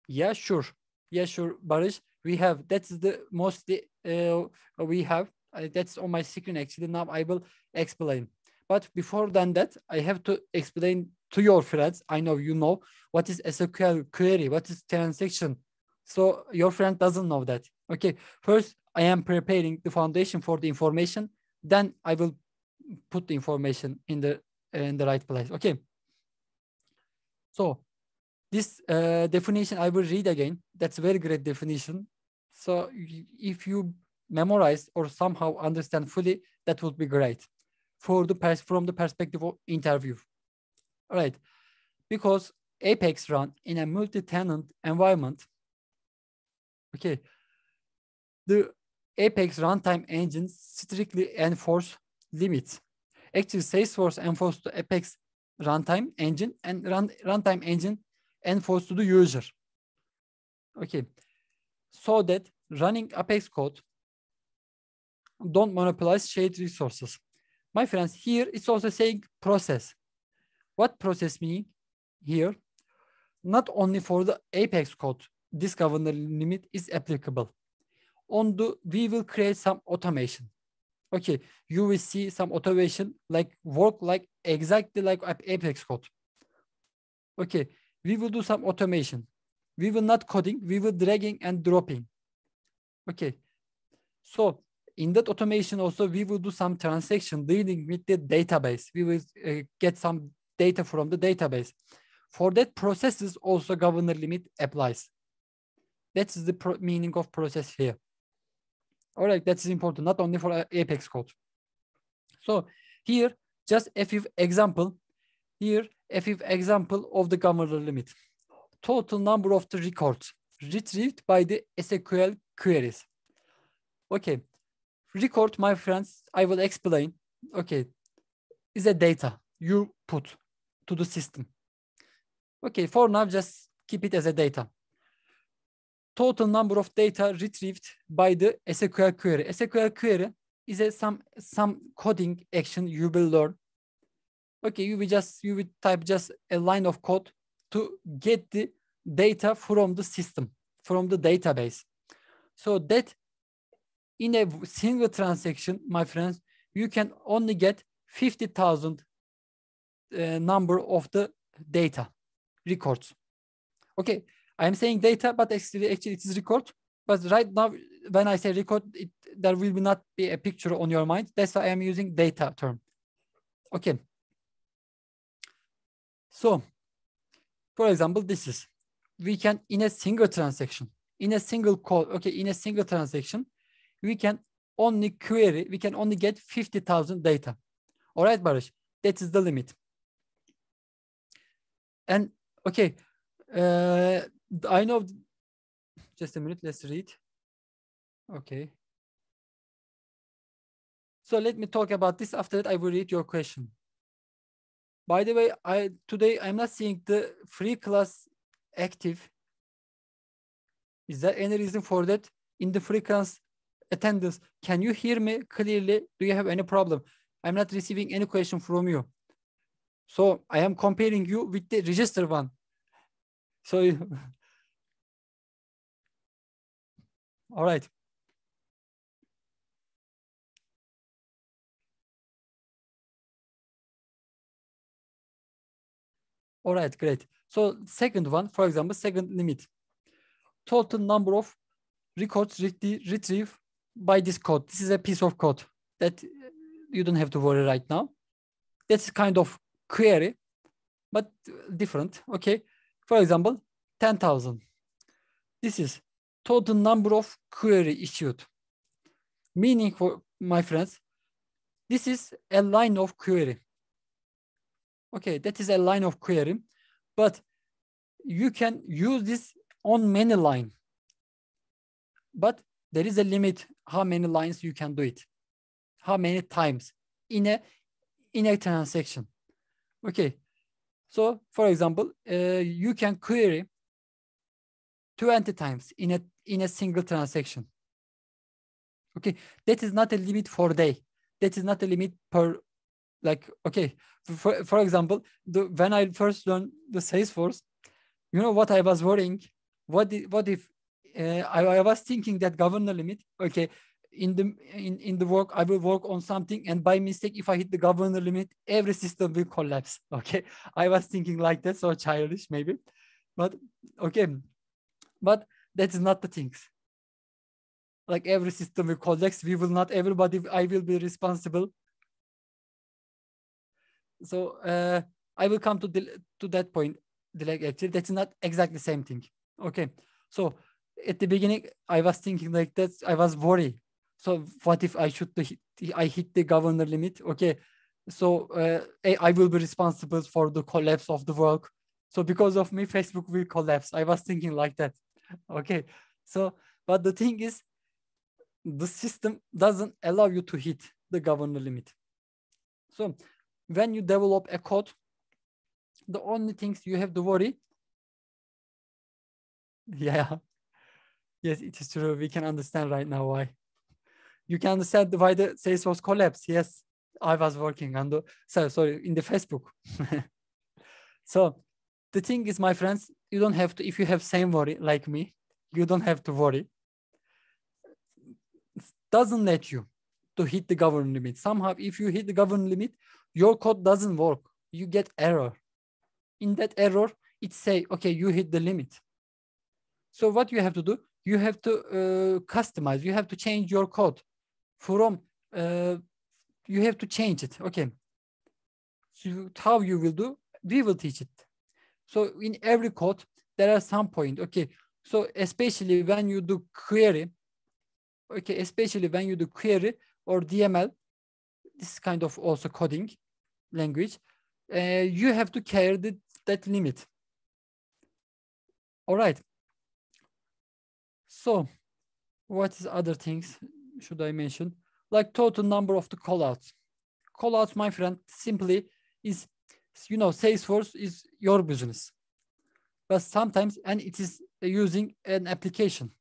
Speaker 2: yeah sure yeah sure Baris. we have that's the most uh, we have uh, that's on my screen actually now i will explain but before than that i have to explain to your friends. I know you know what is SQL query, what is transaction. So your friend doesn't know that. Okay, first I am preparing the foundation for the information. Then I will put the information in the in the right place. Okay. So this uh, definition I will read again. That's very great definition. So if you memorize or somehow understand fully, that would be great for the pers from the perspective of interview. Right, because Apex run in a multi-tenant environment. Okay, the Apex runtime engine strictly enforce limits. Actually, Salesforce enforced the Apex runtime engine and run, runtime engine enforced to the user. Okay, so that running Apex code don't monopolize shared resources. My friends, here it's also saying process. What process mean here? Not only for the Apex code, this governor limit is applicable. On the, we will create some automation. Okay, you will see some automation like work like exactly like Apex code. Okay, we will do some automation. We will not coding, we will dragging and dropping. Okay, so in that automation also we will do some transaction dealing with the database. We will uh, get some data from the database. For that processes also governor limit applies. That's the meaning of process here. All right, that's important, not only for uh, Apex code. So here, just a few example. Here, a few example of the governor limit. Total number of the records retrieved by the SQL queries. Okay, record, my friends, I will explain. Okay, is a data you put to the system. Okay, for now, just keep it as a data. Total number of data retrieved by the SQL query. SQL query is a some some coding action you will learn. Okay, you will just you will type just a line of code to get the data from the system, from the database. So that in a single transaction, my friends, you can only get 50,000 uh, number of the data records. Okay, I am saying data, but actually, actually it is record. But right now, when I say record, it, there will not be a picture on your mind. That's why I am using data term. Okay. So, for example, this is we can in a single transaction, in a single call, okay, in a single transaction, we can only query, we can only get 50,000 data. All right, Barış, that is the limit and okay uh, i know just a minute
Speaker 1: let's read okay so let me talk
Speaker 2: about this after that i will read your question by the way i today i'm not seeing the free class active is there any reason for that in the free class attendance can you hear me clearly do you have any problem i'm not receiving any question from you so I am comparing you with the register one. So (laughs)
Speaker 1: all right. All
Speaker 2: right, great. So second one, for example, second limit. Total number of records retrieved by this code. This is a piece of code that you don't have to worry right now. That's kind of query, but different. Okay. For example, 10,000. This is total number of query issued. Meaning for my friends, this is a line of query. Okay, that is a line of query, but you can use this on many line. But there is a limit how many lines you can do it, how many times in a in a transaction. Okay. So for example, uh, you can query 20 times in a, in a single transaction. Okay, that is not a limit for day. That is not a limit per, like, okay. For, for example, the, when I first learned the Salesforce, you know what I was worrying? What, did, what if uh, I, I was thinking that governor limit, okay, in the in, in the work i will work on something and by mistake if i hit the governor limit every system will collapse (laughs) okay i was thinking like that so childish maybe but okay but that's not the things like every system will collapse we will not everybody i will be responsible so uh, i will come to the to that point like actually that's not exactly the same thing okay so at the beginning i was thinking like that i was worried so what if I should the, I hit the governor limit? Okay, so uh, I will be responsible for the collapse of the work. So because of me, Facebook will collapse. I was thinking like that. Okay, so but the thing is, the system doesn't allow you to hit the governor limit. So when you develop a code, the only things you have to worry. (laughs) Yeah. Yes, it is true. We can understand right now why you can understand why the sales was collapsed. Yes, I was working on the uh, sorry, sorry in the Facebook. (laughs) so the thing is, my friends, you don't have to if you have same worry like me, you don't have to worry. It doesn't let you to hit the govern limit. Somehow, if you hit the govern limit, your code doesn't work. You get error. In that error, it say, okay, you hit the limit. So what you have to do, you have to uh, customize. You have to change your code from uh, you have to change it okay so how you will do we will teach it so in every code there are some point okay so especially when you do query okay especially when you do query or dml this kind of also coding language uh, you have to carry the, that limit all right so what is other things should I mention? Like total number of the callouts. Callouts, my friend, simply is, you know, Salesforce is your business. But sometimes, and it is using an application.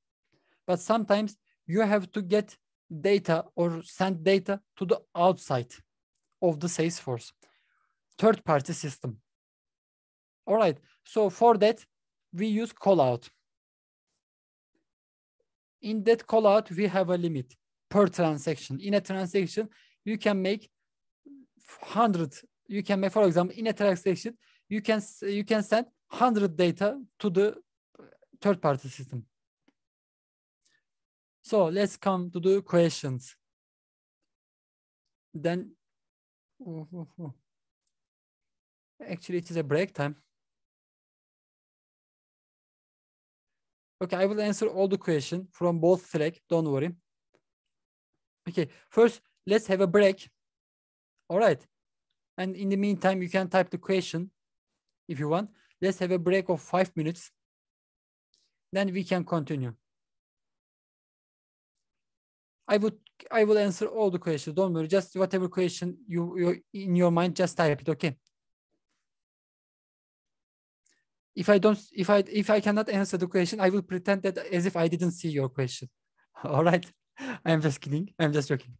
Speaker 2: But sometimes you have to get data or send data to the outside of the Salesforce, third party system. All right, so for that, we use callout. In that callout, we have a limit. per transaction. In a transaction, you can make 100, you can make, for example, in a transaction, you can, you can send 100 data to the third party system. So let's come to the questions.
Speaker 1: Then, actually it is a break time. Okay, I will answer all the question
Speaker 2: from both Slack, don't worry. Okay, first let's have a break. All right. And in the meantime, you can type the question if you want. Let's have a break of five minutes. Then we can continue. I would I will answer all the questions. Don't worry. Just whatever question you, you in your mind, just type it. Okay. If I don't, if I if I cannot answer the question, I will pretend that as if I didn't see your question. (laughs) all right. I'm just kidding. I'm just joking.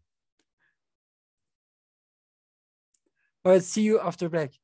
Speaker 1: All right, see you after break.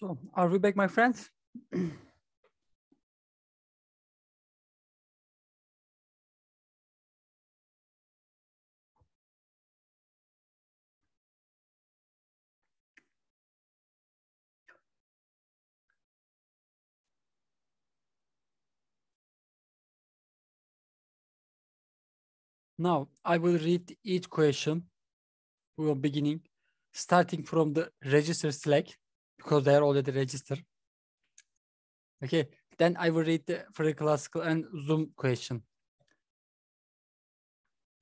Speaker 1: So are we back, my friends? (clears throat)
Speaker 2: Now I will read each question from beginning, starting from the register select because they are already registered. Okay, then I will read the free classical and Zoom question.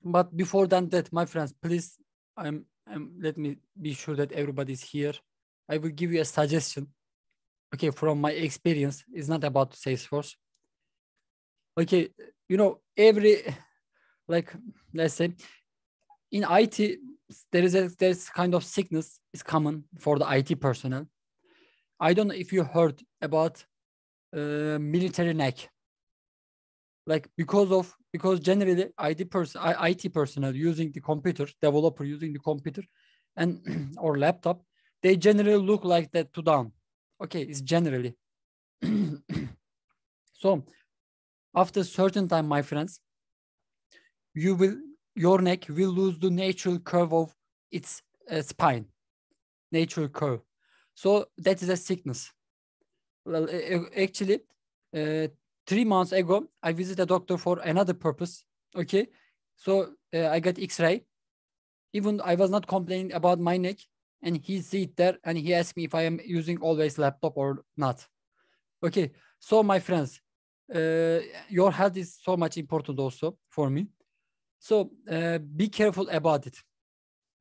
Speaker 2: But before than that, my friends, please, I'm, I'm, let me be sure that everybody is here. I will give you a suggestion. Okay, from my experience, it's not about Salesforce. Okay, you know, every, like, let's say, in IT, there is a there's kind of sickness is common for the IT personnel. I don't know if you heard about uh, military neck. Like because of because generally IT person IT personnel using the computer, developer using the computer, and (clears throat) or laptop, they generally look like that to down. Okay, it's generally. (clears throat) so after certain time, my friends, you will your neck will lose the natural curve of its uh, spine, natural curve. So that is a sickness. Well, actually, uh, three months ago, I visited a doctor for another purpose. Okay, so uh, I got X-ray. Even I was not complaining about my neck, and he see it there, and he asked me if I am using always laptop or not. Okay, so my friends, uh, your health is so much important also for me. So uh, be careful about it.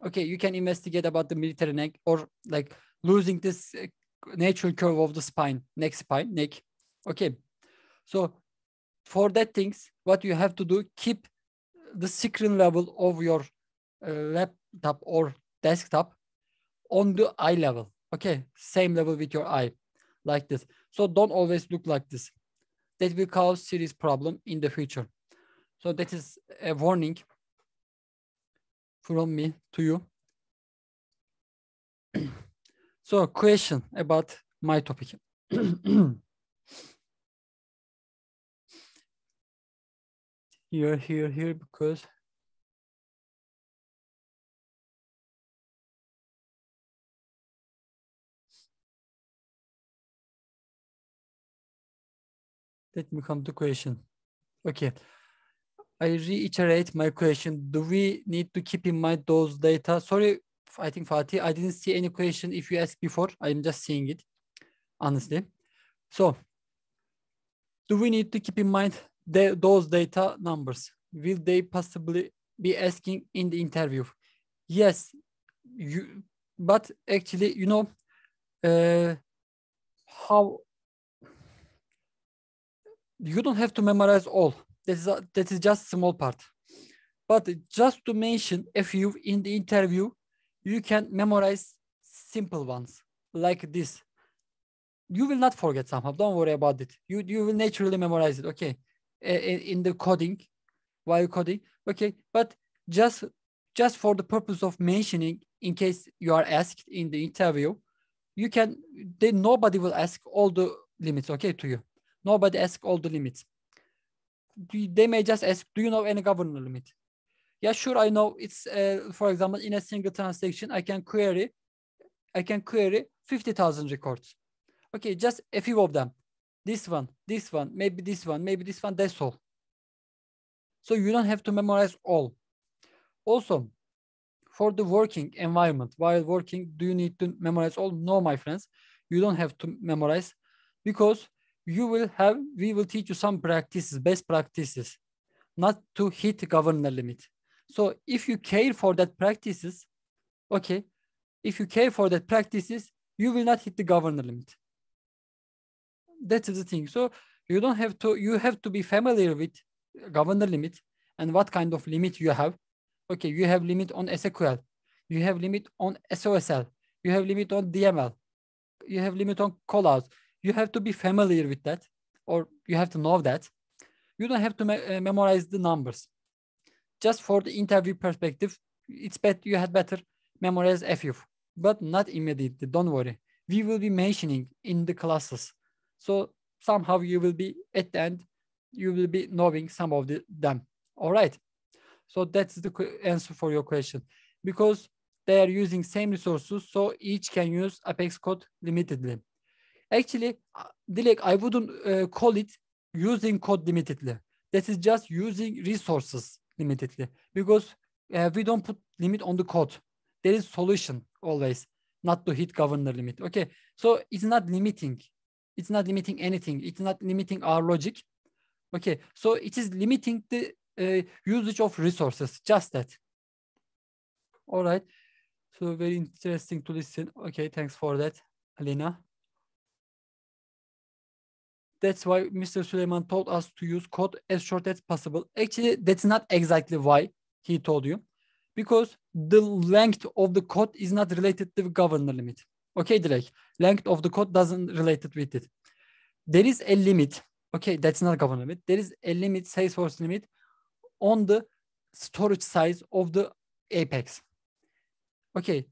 Speaker 2: Okay, you can investigate about the military neck or like losing this uh, natural curve of the spine, neck spine, neck. Okay. So for that things, what you have to do, keep the screen level of your uh, laptop or desktop on the eye level. Okay, same level with your eye, like this. So don't always look like this. That will cause serious problem in the future. So that is a warning from me to you. So question about my topic.
Speaker 1: (clears throat) You're here, here, because
Speaker 2: let me come to question. Okay. I reiterate my question. Do we need to keep in mind those data? Sorry, I think Fatih, I didn't see any question if you asked before. I'm just seeing it, honestly. So do we need to keep in mind the, those data numbers? Will they possibly be asking in the interview? Yes, you, but actually, you know, uh, how you don't have to memorize all. That is, a, that is just small part. But just to mention a few in the interview you can memorize simple ones like this. You will not forget somehow. Don't worry about it. You you will naturally memorize it. Okay, in the coding, while coding. Okay, but just just for the purpose of mentioning, in case you are asked in the interview, you can. Then nobody will ask all the limits. Okay, to you, nobody ask all the limits. They may just ask, do you know any governor limit? yeah, sure, I know it's, uh, for example, in a single transaction, I can query, I can query 50,000 records. Okay, just a few of them. This one, this one, maybe this one, maybe this one, that's all. So you don't have to memorize all. Also, for the working environment, while working, do you need to memorize all? No, my friends, you don't have to memorize because you will have, we will teach you some practices, best practices, not to hit governor limit. So if you care for that practices, okay, if you care for that practices, you will not hit the governor limit. That is the thing. So you don't have to, you have to be familiar with governor limit and what kind of limit you have. Okay, you have limit on SQL, you have limit on SOSL, you have limit on DML, you have limit on callouts. You have to be familiar with that or you have to know that. You don't have to me uh, memorize the numbers just for the interview perspective, it's bet you had better memorize a few, but not immediately. Don't worry. We will be mentioning in the classes. So somehow you will be at the end, you will be knowing some of the, them. All right. So that's the answer for your question. Because they are using same resources, so each can use Apex code limitedly. Actually, uh, Dilek, I wouldn't uh, call it using code limitedly. That is just using resources. limitedly because uh, we don't put limit on the code. There is solution always not to hit governor limit. Okay, so it's not limiting. It's not limiting anything. It's not limiting our logic. Okay, so it is limiting the uh, usage of resources, just that. All right, so very interesting to listen. Okay, thanks for that, Alina. That's why Mr. Süleyman told us to use code as short as possible. Actually, that's not exactly why he told you. Because the length of the code is not related to the governor limit. Okay, Dilek. Length of the code doesn't related with it. There is a limit. Okay, that's not governor limit. There is a limit, Salesforce limit on the storage size of the Apex. Okay.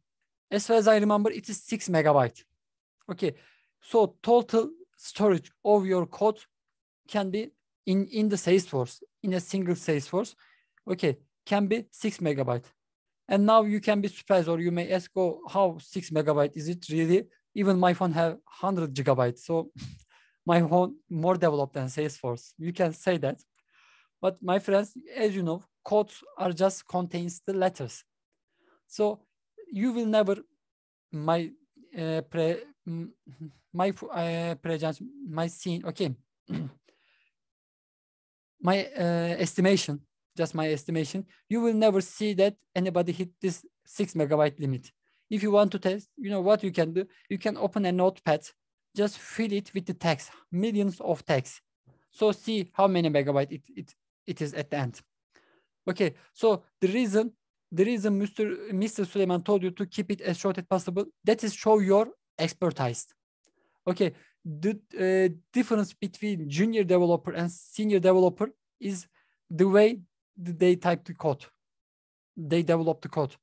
Speaker 2: As far as I remember, it is 6 megabyte. Okay. So total storage of your code can be in, in the Salesforce, in a single Salesforce, okay, can be six megabyte. And now you can be surprised or you may ask, oh, how six megabyte is it really? Even my phone have 100 gigabytes. So (laughs) my phone more developed than Salesforce. You can say that. But my friends, as you know, codes are just contains the letters. So you will never, my uh, pre (clears throat) my uh, eh, prejudge, my scene, okay, my uh, estimation, just my estimation, you will never see that anybody hit this six megabyte limit. If you want to test, you know what you can do? You can open a notepad, just fill it with the text, millions of text. So see how many megabyte it, it, it is at the end. Okay, so the reason the reason Mr. Mr. Suleiman told you to keep it as short as possible, that is show your expertized. Okay, the uh, difference between junior developer and senior developer is the way they type the code. They develop the code.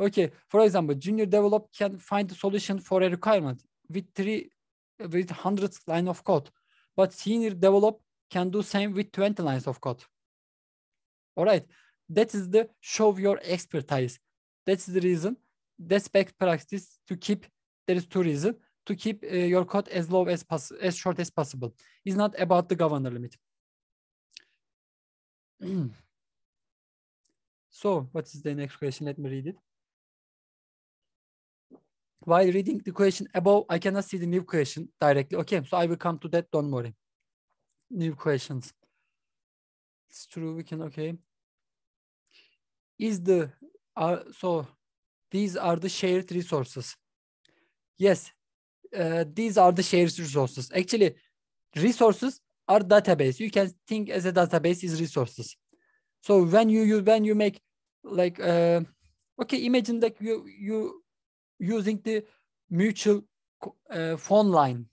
Speaker 2: Okay, for example, junior developer can find solution for a requirement with three, with hundreds line of code, but senior developer can do same with 20 lines of code. All right, that is the show your expertise. That's the reason. That's best practice to keep there is two reasons to keep uh, your code as low as, pos- as short as possible. It's not about the governor limit. (clears throat) so what is the next question? Let me read it. While reading the question above, I cannot see the new question directly. Okay, so I will come to that. Don't worry. New questions. It's true. We can. Okay. Is the are uh, so these are the shared resources. Yes, uh, these are the shared resources. Actually, resources are database. You can think as a database is resources. So when you, you when you make like uh, okay, imagine that you you using the mutual uh, phone line.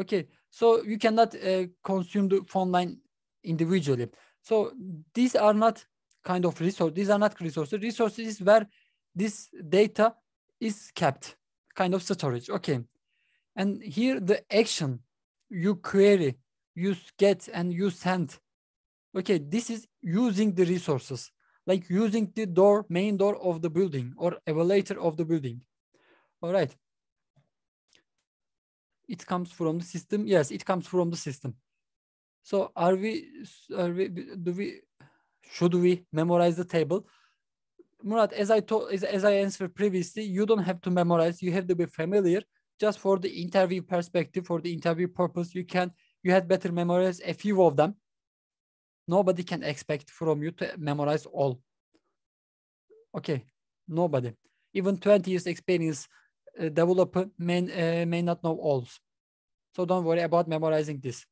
Speaker 2: Okay, so you cannot uh, consume the phone line individually. So these are not kind of resource. These are not resources. Resources is where this data is kept kind of storage. Okay. And here the action you query, you get and you send. Okay, this is using the resources, like using the door, main door of the building or elevator of the building. All right. It comes from the system. Yes, it comes from the system. So are we, are we do we, should we memorize the table? Murat, as I told, as, as I answered previously, you don't have to memorize. You have to be familiar. Just for the interview perspective, for the interview purpose, you can you had better memorize a few of them. Nobody can expect from you to memorize all. Okay, nobody. Even 20 years experience uh, developer may, uh, may not know all. So don't worry about memorizing this.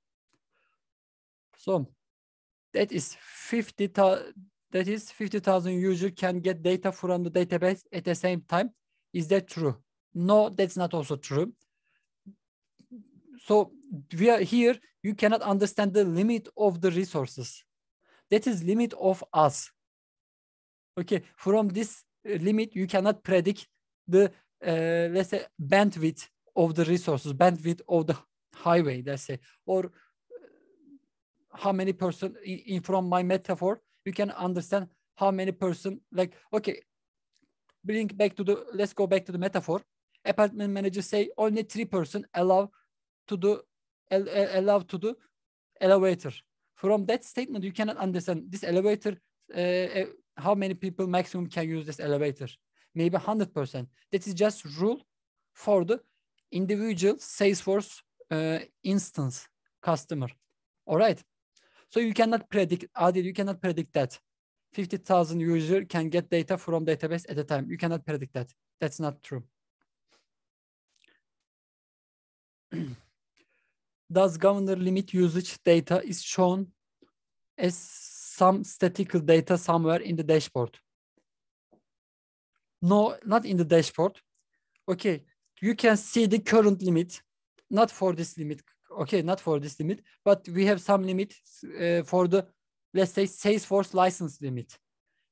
Speaker 2: So that is 50, that is 50,000 user can get data from the database at the same time. Is that true? No, that's not also true. So we are here, you cannot understand the limit of the resources. That is limit of us. Okay, from this uh, limit, you cannot predict the, uh, let's say, bandwidth of the resources, bandwidth of the highway, let's say, or uh, how many person in, in from my metaphor, you can understand how many person like okay bring back to the let's go back to the metaphor apartment manager say only three person allow to do allow to the elevator from that statement you cannot understand this elevator uh, uh how many people maximum can use this elevator maybe 100% that is just rule for the individual salesforce uh, instance customer all right so you cannot predict, Adil, you cannot predict that. 50,000 user can get data from database at a time. You cannot predict that. That's not true. (clears throat) Does governor limit usage data is shown as some statistical data somewhere in the dashboard? No, not in the dashboard. Okay, you can see the current limit, not for this limit okay, not for this limit, but we have some limit uh, for the, let's say, Salesforce license limit.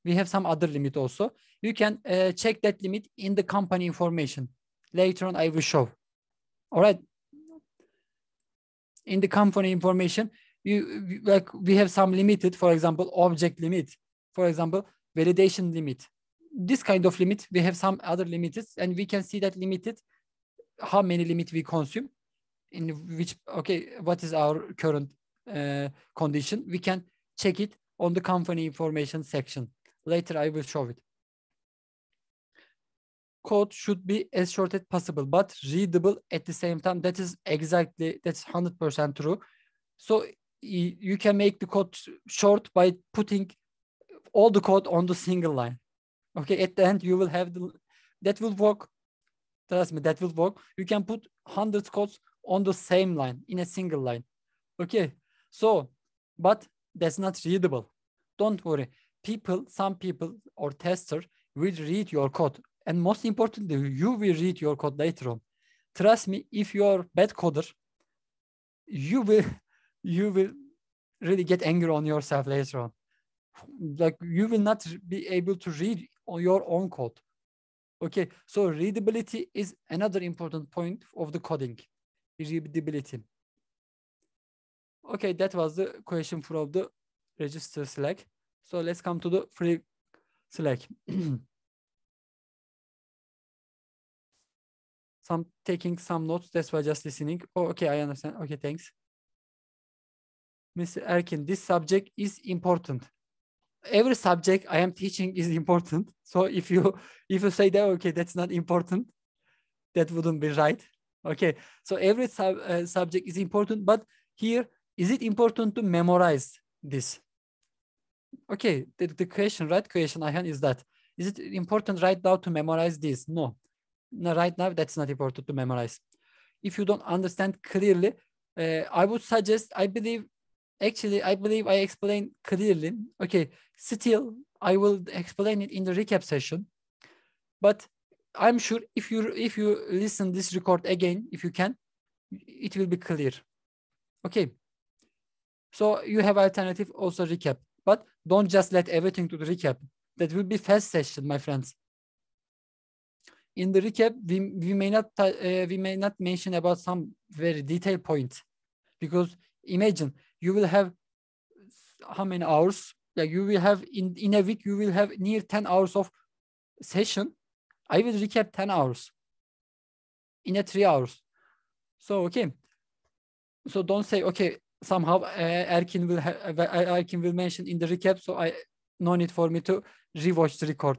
Speaker 2: We have some other limit also. You can uh, check that limit in the company information. Later on, I will show. All right. In the company information, you like we have some limited, for example, object limit, for example, validation limit. This kind of limit, we have some other limits, and we can see that limited, how many limit we consume in which okay what is our current uh, condition we can check it on the company information section later i will show it code should be as short as possible but readable at the same time that is exactly that's 100% true so you can make the code short by putting all the code on the single line okay at the end you will have the that will work trust me that will work you can put hundreds codes on the same line in a single line. Okay, so, but that's not readable. Don't worry. People, some people or tester will read your code. And most importantly, you will read your code later on. Trust me, if you are bad coder, you will, you will really get angry on yourself later on. Like you will not be able to read on your own code. Okay, so readability is another important point of the coding readability. Okay, that was the question from the register Slack. So let's come to the free Slack. (clears throat) some taking some notes, that's why just listening. Oh, okay, I understand. Okay, thanks. Mr. Erkin, this subject is important. Every subject I am teaching is important. So if you if you say that okay, that's not important, that wouldn't be right. Okay, so every sub, uh, subject is important, but here, is it important to memorize this? Okay, the, the question, right question, I have is that, is it important right now to memorize this? No. no, right now that's not important to memorize. If you don't understand clearly, uh, I would suggest, I believe, actually, I believe I explained clearly. Okay, still, I will explain it in the recap session. But I'm sure if you if you listen this record again, if you can, it will be clear. Okay. So you have alternative also recap, but don't just let everything to the recap. That will be fast session, my friends. In the recap, we, we may not uh, we may not mention about some very detailed points, because imagine you will have how many hours? Like you will have in in a week you will have near ten hours of session I will recap 10 hours in a three hours. So, okay. So don't say, okay, somehow uh, Erkin will I eh, eh, Erkin will mention in the recap. So I no need for me to rewatch the record.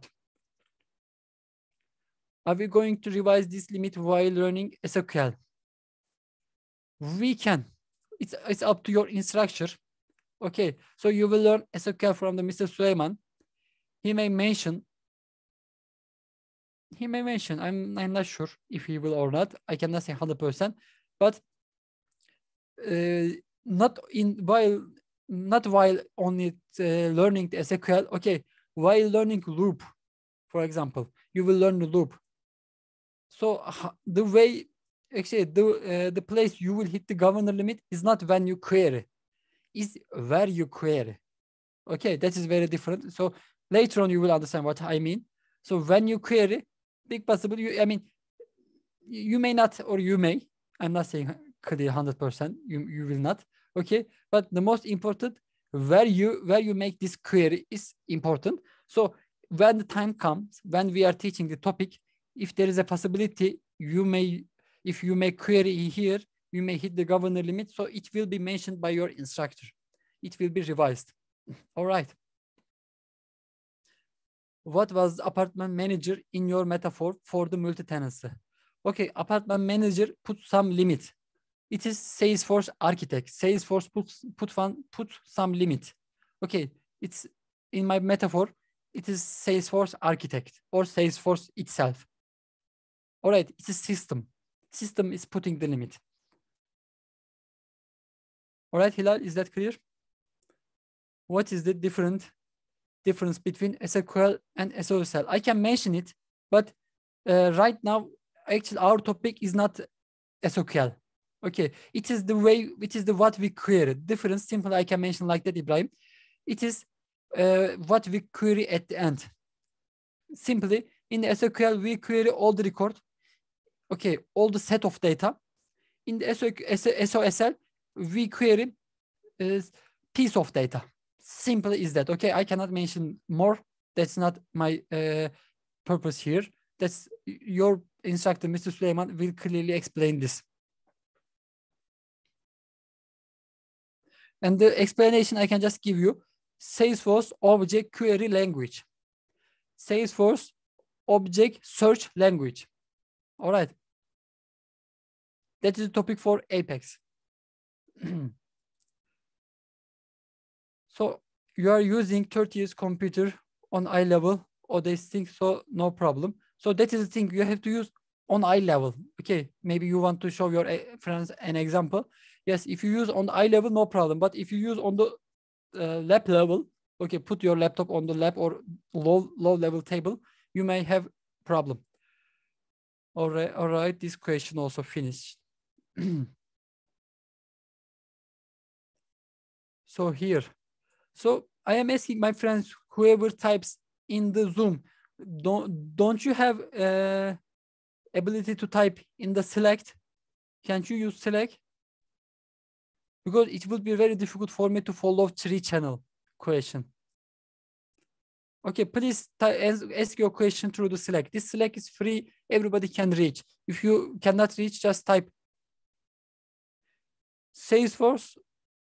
Speaker 2: Are we going to revise this limit while learning SQL? We can. It's it's up to your instructor. Okay, so you will learn SQL from the Mr. Suleiman. He may mention he may mention. I'm I'm not sure if he will or not. I cannot say hundred percent, but uh, not in while not while on it uh, learning the SQL. Okay, while learning loop, for example, you will learn the loop. So uh, the way actually the uh, the place you will hit the governor limit is not when you query, is where you query. Okay, that is very different. So later on you will understand what I mean. So when you query, big possible. You, I mean, you may not, or you may. I'm not saying clear hundred percent. You you will not. Okay, but the most important where you where you make this query is important. So when the time comes, when we are teaching the topic, if there is a possibility, you may if you may query here, you may hit the governor limit. So it will be mentioned by your instructor. It will be revised. All right. What was the apartment manager in your metaphor for the multi-tenancy? Okay, apartment manager put some limit. It is Salesforce architect. Salesforce put put one put some limit. Okay, it's in my metaphor. It is Salesforce architect or Salesforce itself. All right, it's a system. System is putting the limit. All right, Hilal, is that clear? What is the different difference between SQL and SOSL. I can mention it, but uh, right now, actually our topic is not SQL. Okay, it is the way, it is the what we query. Difference, simple, I can mention like that, Ibrahim. It is uh, what we query at the end. Simply, in the SQL, we query all the record. Okay, all the set of data. In the SOSL, we query a uh, piece of data. Simply is that okay i cannot mention more that's not my uh, purpose here that's your instructor mr suleiman will clearly explain this and the explanation i can just give you salesforce object query language salesforce object search language all right that is the topic for apex (clears throat) So you are using 30 years computer on eye level or this thing, so no problem. So that is the thing you have to use on eye level. Okay, maybe you want to show your eh, friends an example. Yes, if you use on eye level, no problem. But if you use on the uh, lab level, okay, put your laptop on the lab or low low level table, you may have problem. All right, all right. This question also finished. (clears throat) so here so I am asking my friends, whoever types in the Zoom, don't don't you have uh, ability to type in the select? Can't you use select? Because it would be very difficult for me to follow three channel question. Okay, please ask, your question through the select. This select is free, everybody can reach. If you cannot reach, just type
Speaker 1: Salesforce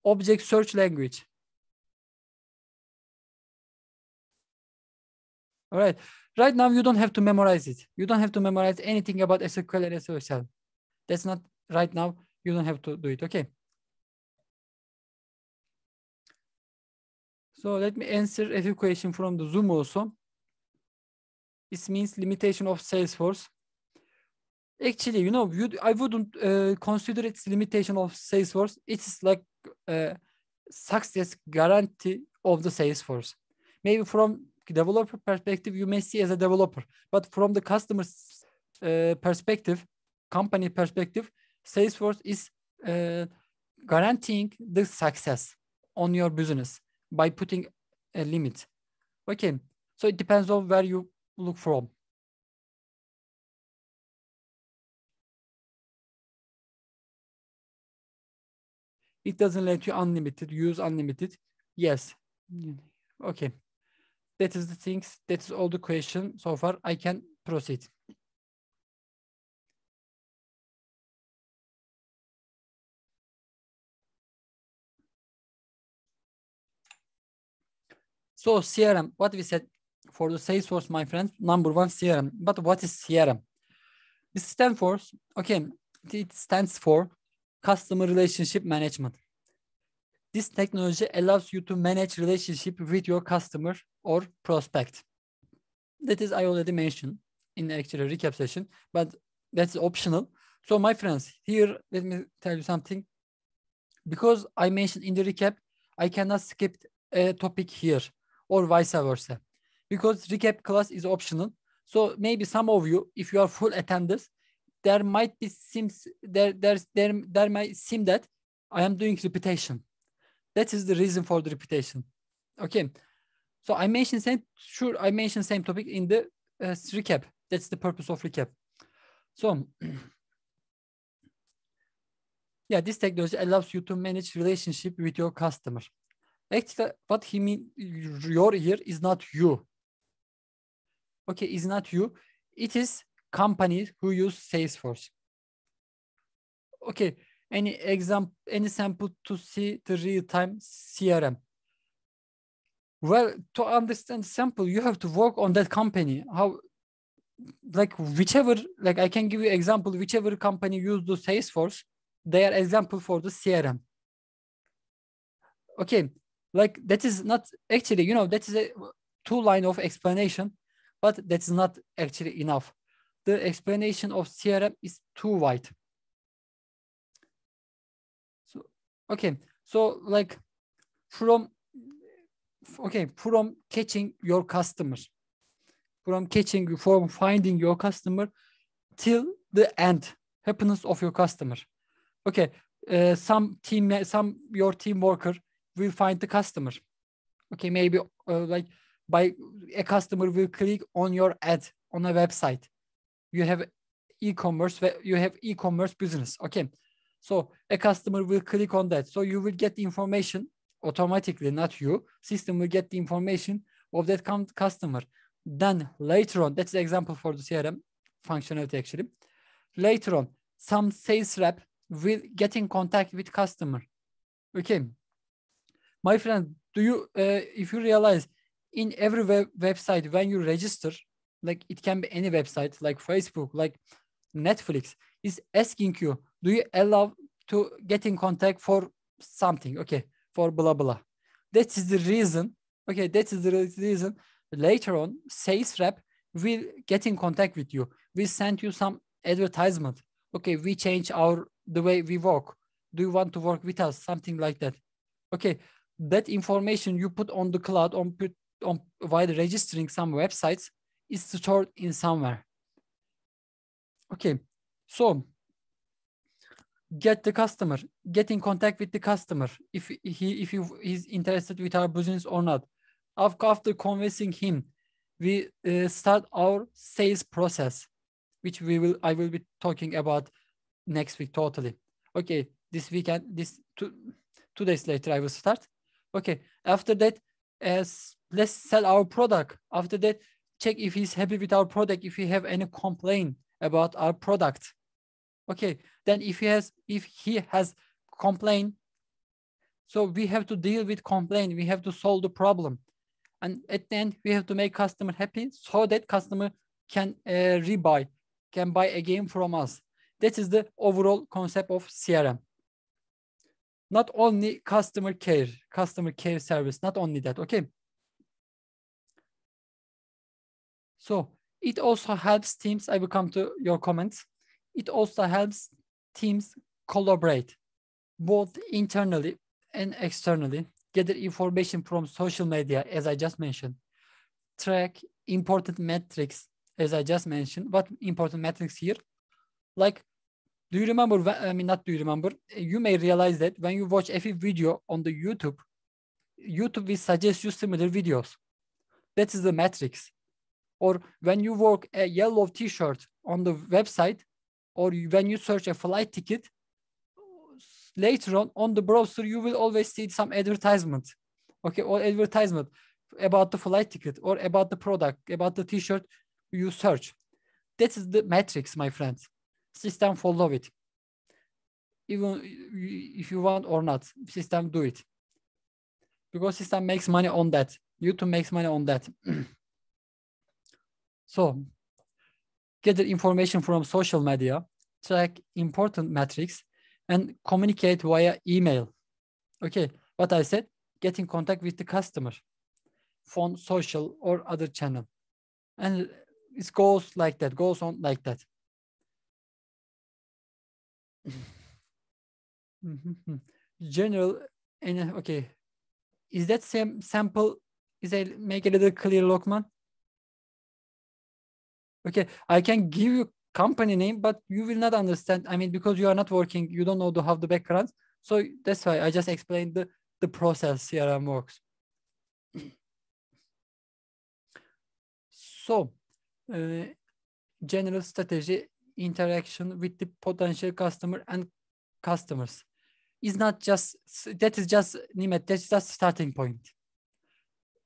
Speaker 1: object search language.
Speaker 2: All right. Right now, you don't have to memorize it. You don't have to memorize anything about SQL and SQL. That's not right now. You don't have to do it. Okay. So let me answer a few questions from the Zoom also. This means limitation of Salesforce. Actually, you know, you, I wouldn't uh, consider it's limitation of Salesforce. It's like a uh, success guarantee of the Salesforce. Maybe from developer perspective, you may see as a developer. But from the customer's uh, perspective, company perspective, Salesforce is uh, guaranteeing the success on your business by putting a limit. Okay, so it depends on where you look from. It doesn't let you unlimited, use unlimited. Yes. Mm. Okay. That is the things. That is all the question so far. I can proceed. So CRM, what we said for the Salesforce, my friends, number one CRM. But what is CRM? This stands for, okay, it stands for Customer Relationship Management. This technology allows you to manage relationship with your customer or prospect. That is I already mentioned in actually recap session, but that's optional. So my friends, here let me tell you something. Because I mentioned in the recap, I cannot skip a topic here or vice versa. Because recap class is optional. So maybe some of you, if you are full attenders, there might be seems there there's there there might seem that I am doing repetition. That is the reason for the reputation. Okay. So I mentioned same, sure, I mentioned same topic in the uh, recap. That's the purpose of recap. So (clears throat) yeah, this technology allows you to manage relationship with your customer. Actually, what he mean your here is not you. Okay, is not you. It is companies who use Salesforce. Okay, any example any sample to see the real-time crm well to understand sample you have to work on that company how like whichever like i can give you example whichever company use the salesforce they are example for the crm okay like that is not actually you know that is a two line of explanation but that's not actually enough the explanation of crm is too wide Okay, so like from okay from catching your customer, from catching from finding your customer till the end happiness of your customer. Okay, uh, some team some your team worker will find the customer. Okay, maybe uh, like by a customer will click on your ad on a website. You have e-commerce, you have e-commerce business. Okay, so a customer will click on that. So you will get information automatically, not you. System will get the information of that customer. Then later on, that's the example for the CRM functionality actually. Later on, some sales rep will get in contact with customer. Okay. My friend, do you uh, if you realize in every web website when you register, like it can be any website like Facebook, like Netflix, is asking you do you allow to get in contact for something okay for blah blah that is the reason okay that is the reason later on sales rep will get in contact with you we send you some advertisement okay we change our the way we work do you want to work with us something like that okay that information you put on the cloud on put on while registering some websites is stored in somewhere okay so get the customer, get in contact with the customer if he if he is interested with our business or not. After convincing him, we uh, start our sales process, which we will I will be talking about next week totally. Okay, this weekend, this two two days later I will start. Okay, after that, as let's sell our product. After that, check if he's happy with our product, if he have any complaint about our product okay then if he has if he has complaint so we have to deal with complaint we have to solve the problem and at the end we have to make customer happy so that customer can uh, rebuy can buy again from us that is the overall concept of crm not only customer care customer care service not only that okay so it also helps teams i will come to your comments it also helps teams collaborate both internally and externally, gather information from social media, as I just mentioned, track important metrics, as I just mentioned. What important metrics here? Like, do you remember? When, I mean, not do you remember? You may realize that when you watch every video on the YouTube, YouTube will suggest you similar videos. That is the metrics. Or when you work a yellow T-shirt on the website, or when you search a flight ticket, later on on the browser, you will always see some advertisement, okay, or advertisement about the flight ticket or about the product, about the t-shirt you search. That is the matrix, my friends. System follow it. Even if you want or not, system do it. Because system makes money on that. YouTube makes money on that. (clears throat) so gather information from social media, track important metrics, and communicate via email. Okay, what I said, get in contact with the customer, phone, social, or other channel. And it goes like that, goes on like that. (laughs) General, and okay, is that same sample, is it make it a little clear, Lokman? okay i can give you company name but you will not understand i mean because you are not working you don't know the, how the background so that's why i just explained the, the process crm works so uh, general strategy interaction with the potential customer and customers is not just that is just Nimet, that's just starting point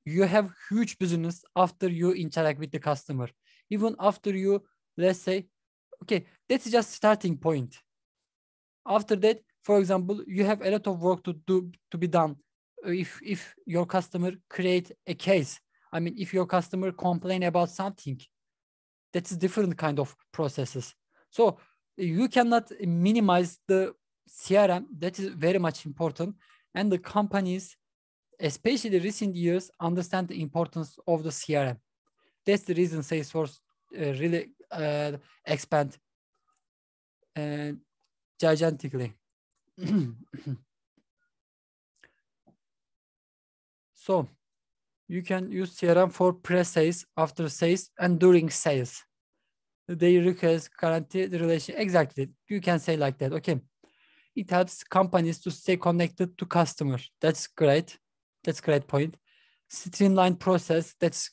Speaker 2: you have huge business after you interact with the customer even after you let's say okay that's just starting point after that for example you have a lot of work to do to be done uh, if if your customer create a case i mean if your customer complain about something that's different kind of processes so you cannot minimize the crm that is very much important and the companies especially recent years understand the importance of the crm that's the reason Salesforce uh, really uh, expand uh, gigantically. (clears throat) so you can use CRM for pre-sales, after sales, and during sales. They request guarantee the relation. Exactly. You can say like that. Okay. It helps companies to stay connected to customers. That's great. That's great point. Streamline process. That's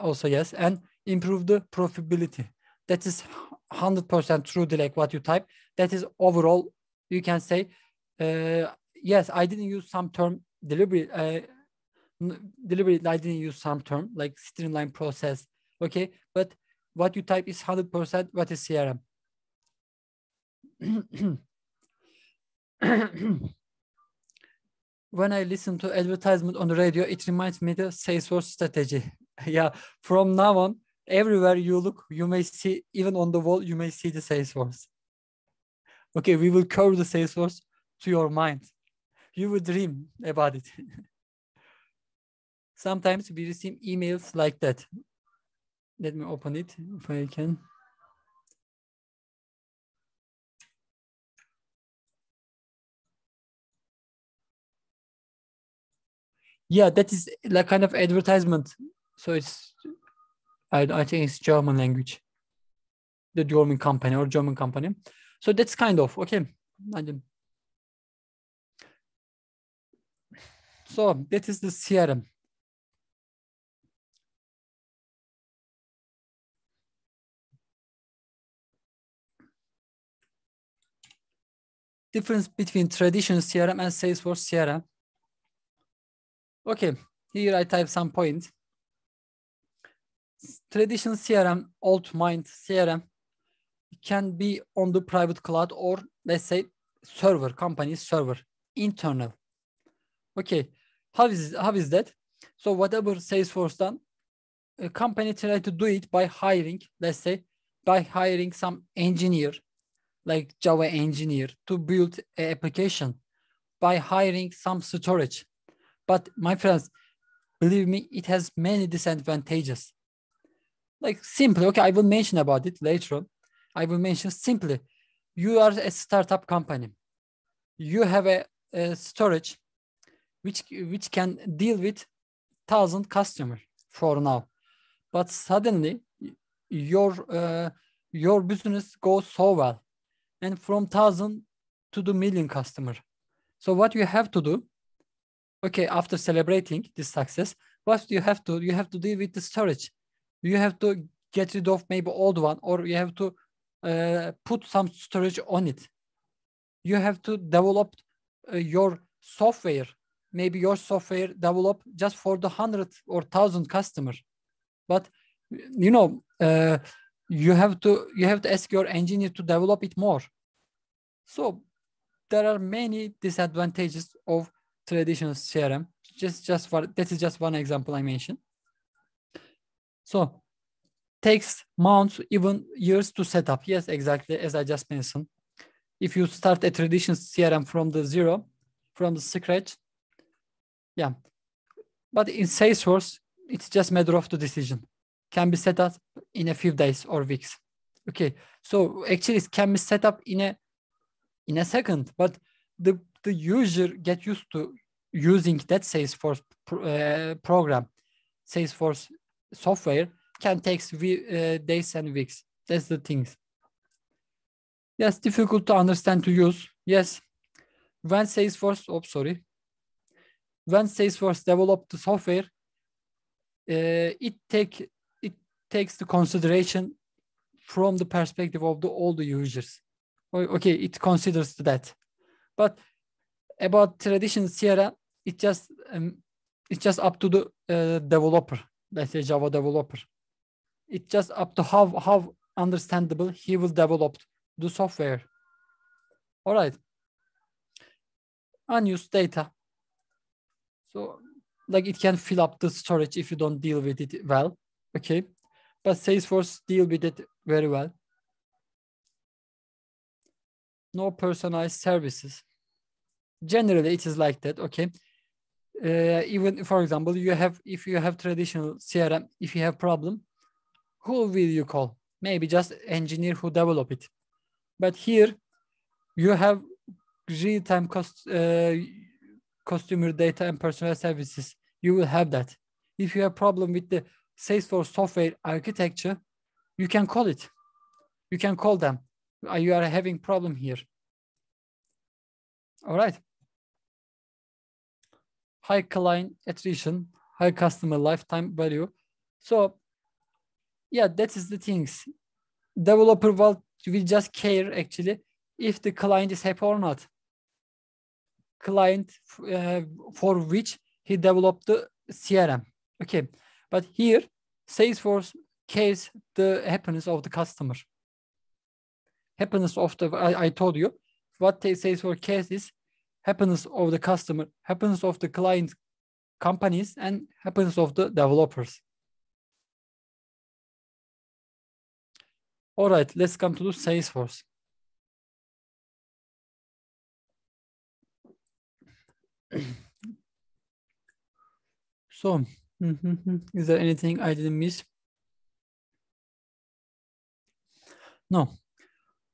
Speaker 2: also yes, and improve the profitability. That is 100% true, Dilek, what you type. That is overall, you can say, uh, yes, I didn't use some term deliberately. Uh, deliberately, I didn't use some term like streamline process. Okay, but what you type is 100% what is CRM. (coughs) when I listen to advertisement on the radio, it reminds me the Salesforce strategy. (laughs) yeah, from now on, everywhere you look, you may see, even on the wall, you may see the Salesforce. Okay, we will curve the Salesforce to your mind. You will dream about it. (laughs) Sometimes we receive emails like that. Let me open it if I can. yeah that is like kind of advertisement so it's, I, I think it's German language, the German company or German company. So that's kind of okay. So that is the CRM. Difference between traditional CRM and Salesforce CRM. Okay, here I type some point traditional CRM, old mind CRM can be on the private cloud or let's say server, company server, internal. Okay, how is, how is that? So whatever Salesforce done, a company try to do it by hiring, let's say, by hiring some engineer, like Java engineer to build an application, by hiring some storage. But my friends, believe me, it has many disadvantages like simply okay i will mention about it later on i will mention simply you are a startup company you have a, a storage which which can deal with thousand customers for now but suddenly your uh, your business goes so well and from thousand to the million customer so what you have to do okay after celebrating this success what you have to you have to deal with the storage you have to get rid of maybe old one or you have to uh, put some storage on it you have to develop uh, your software maybe your software develop just for the hundred or thousand customer but you know uh, you have to you have to ask your engineer to develop it more so there are many disadvantages of traditional crm just just for that is just one example i mentioned so takes months, even years to set up. Yes, exactly as I just mentioned. If you start a traditional CRM from the zero, from the scratch, yeah. But in Salesforce, it's just matter of the decision. Can be set up in a few days or weeks. Okay, so actually it can be set up in a in a second, but the the user get used to using that Salesforce pr uh, program, Salesforce software can take uh, days and weeks. That's the things. Yes, difficult to understand to use. Yes. When Salesforce, oh, sorry. When Salesforce developed the software, uh, it take it takes the consideration from the perspective of the all the users. Okay, it considers that. But about traditional CRM, it just um, it's just up to the uh, developer let's say Java developer. It's just up to how how understandable he will develop the software. All right. Unused data. So like it can fill up the storage if you don't deal with it well. Okay. But Salesforce deal with it very well. No personalized services. Generally, it is like that. Okay uh, even for example you have if you have traditional crm if you have problem who will you call maybe just engineer who develop it but here you have real-time cost uh, customer data and personal services you will have that if you have problem with the salesforce software architecture you can call it you can call them uh, you are having problem here all right high client attrition, high customer lifetime value. So yeah, that is the things. Developer will, will just care actually if the client is happy or not. Client uh, for which he developed the CRM. Okay, but here Salesforce cares the happiness of the customer. Happiness of the I, I told you what Salesforce cares is happiness of the customer, happiness of the client companies, and happiness of the developers. All right, let's come to
Speaker 1: Salesforce. (clears throat) so, (laughs) is there
Speaker 2: anything I didn't miss? No.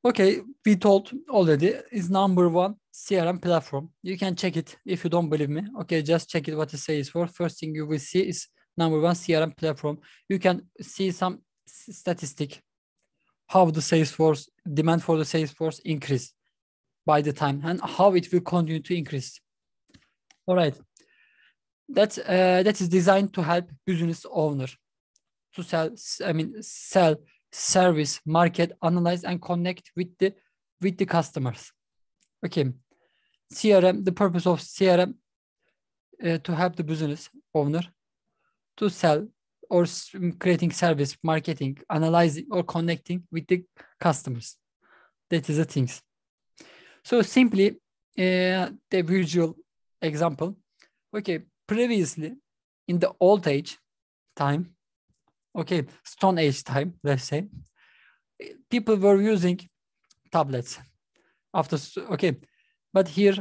Speaker 2: Okay, we told already is number one CRM platform. You can check it if you don't believe me. Okay, just check it what it says for. First thing you will see is number one CRM platform. You can see some statistic how the Salesforce demand for the Salesforce increase by the time and how it will continue to increase. All right. That's uh, that is designed to help business owner to sell. I mean, sell, service, market, analyze, and connect with the with the customers. Okay. CRM, the purpose of CRM uh, to help the business owner to sell or creating service, marketing, analyzing or connecting with the customers. That is the things. So simply uh, the visual example. Okay, previously in the old age time, okay, stone age time, let's say, people were using tablets. After okay, but here,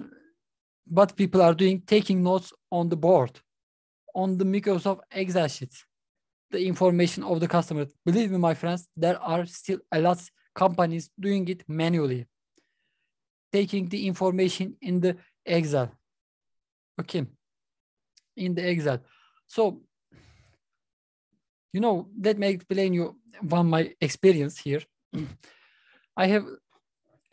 Speaker 2: what people are doing, taking notes on the board, on the Microsoft Excel sheet, the information of the customer. Believe me, my friends, there are still a lot of companies doing it manually, taking the information in the Excel. Okay, in the Excel. So, you know, let me explain you one my experience here. (clears throat) I have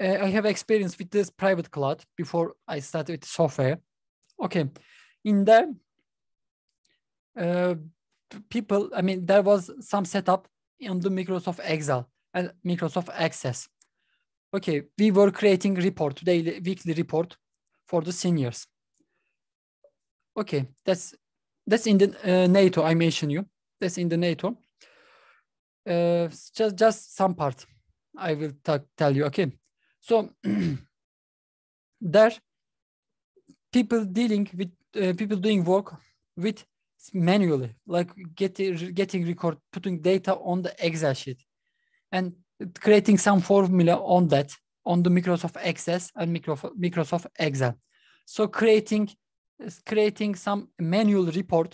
Speaker 2: uh, I have experience with this private cloud before I started with software. Okay, in there, uh, people, I mean, there was some setup in the Microsoft Excel and Microsoft Access. Okay, we were creating report daily, weekly report for the seniors. Okay, that's that's in the uh, NATO. I mentioned you. That's in the NATO. Uh, just just some part. I will tell you. Okay, so (clears throat) there, people dealing with uh, people doing work with manually, like getting getting record, putting data on the Excel sheet, and creating some formula on that on the Microsoft Access and Microsoft Excel. So creating creating some manual report,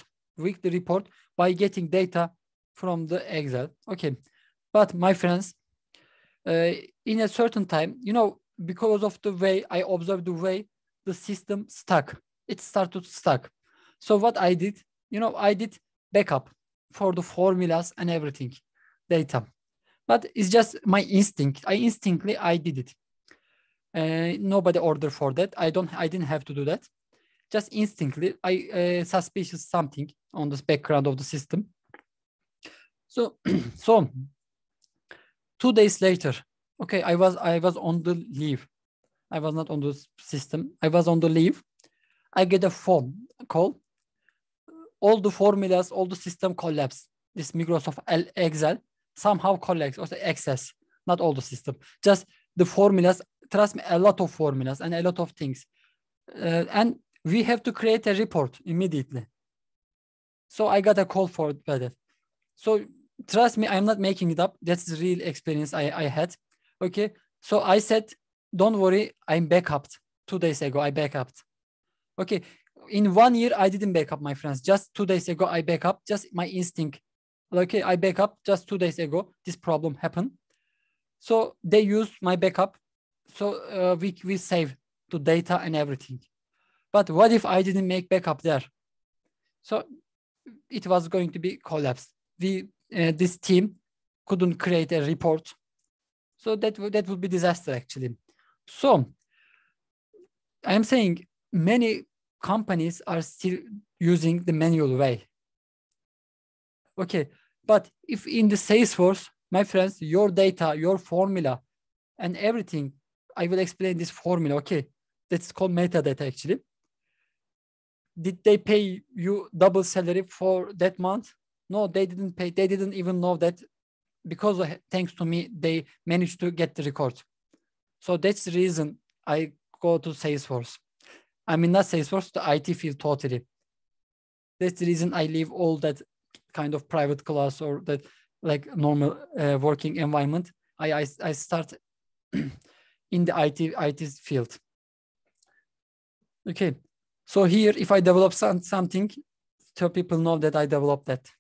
Speaker 2: weekly report by getting data from the Excel. Okay, but my friends, uh, in a certain time, you know, because of the way I observed the way the system stuck, it started stuck. So what I did, you know, I did backup for the formulas and everything, data. But it's just my instinct. I instinctly I did it. Uh, nobody ordered for that. I don't. I didn't have to do that. Just instinctively, I uh, suspicious something on the background of the system. So, (clears throat) so two days later okay i was i was on the leave i was not on the system i was on the leave i get a phone call all the formulas all the system collapse this microsoft excel somehow collects or access not all the system just the formulas trust me a lot of formulas and a lot of things uh, and we have to create a report immediately so i got a call for that so trust me i'm not making it up that's the real experience i, I had okay so i said don't worry i'm backupped two days ago i backupped okay in one year i didn't back up my friends just two days ago i back up just my instinct okay i back up just two days ago this problem happened so they used my backup so uh, we, we save the data and everything but what if i didn't make backup there so it was going to be collapsed we uh, this team couldn't create a report. So that that would be disaster actually. So I'm saying many companies are still using the manual way. Okay, but if in the Salesforce, my friends, your data, your formula, and everything, I will explain this formula. Okay, that's called metadata actually. Did they pay you double salary for that month? No, they didn't pay. They didn't even know that because of, thanks to me, they managed to get the record. So that's the reason I go to Salesforce. I mean, not Salesforce, the IT field totally. That's the reason I leave all that kind of private class or that like normal uh, working environment. I, I, I start (clears throat) in the IT, IT field. Okay, so here if I develop some, something, so people know that I developed that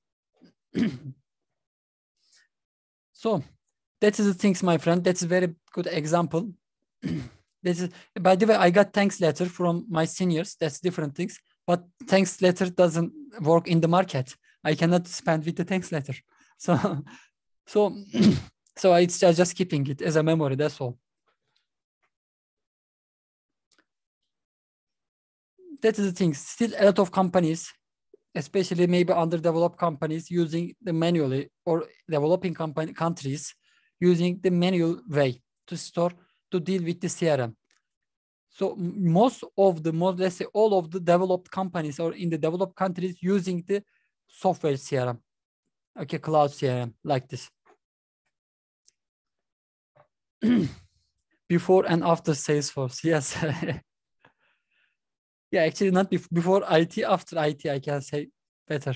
Speaker 2: so that is the things, my friend. That's a very good example. (clears throat) this is, by the way, I got thanks letter from my seniors. That's different things. But thanks letter doesn't work in the market. I cannot spend with the thanks letter. (laughs) So, so, (clears throat) so it's just, just keeping it as a memory. That's all. That is the thing. Still, a lot of companies especially maybe underdeveloped companies using the manually or developing company, countries using the manual way to store to deal with the CRM. So most of the most let's say all of the developed companies or in the developed countries using the software CRM, okay, cloud CRM like this. (clears throat) Before and after Salesforce, yes. (laughs) Yeah, actually, not bef- before IT, after IT, I can say better.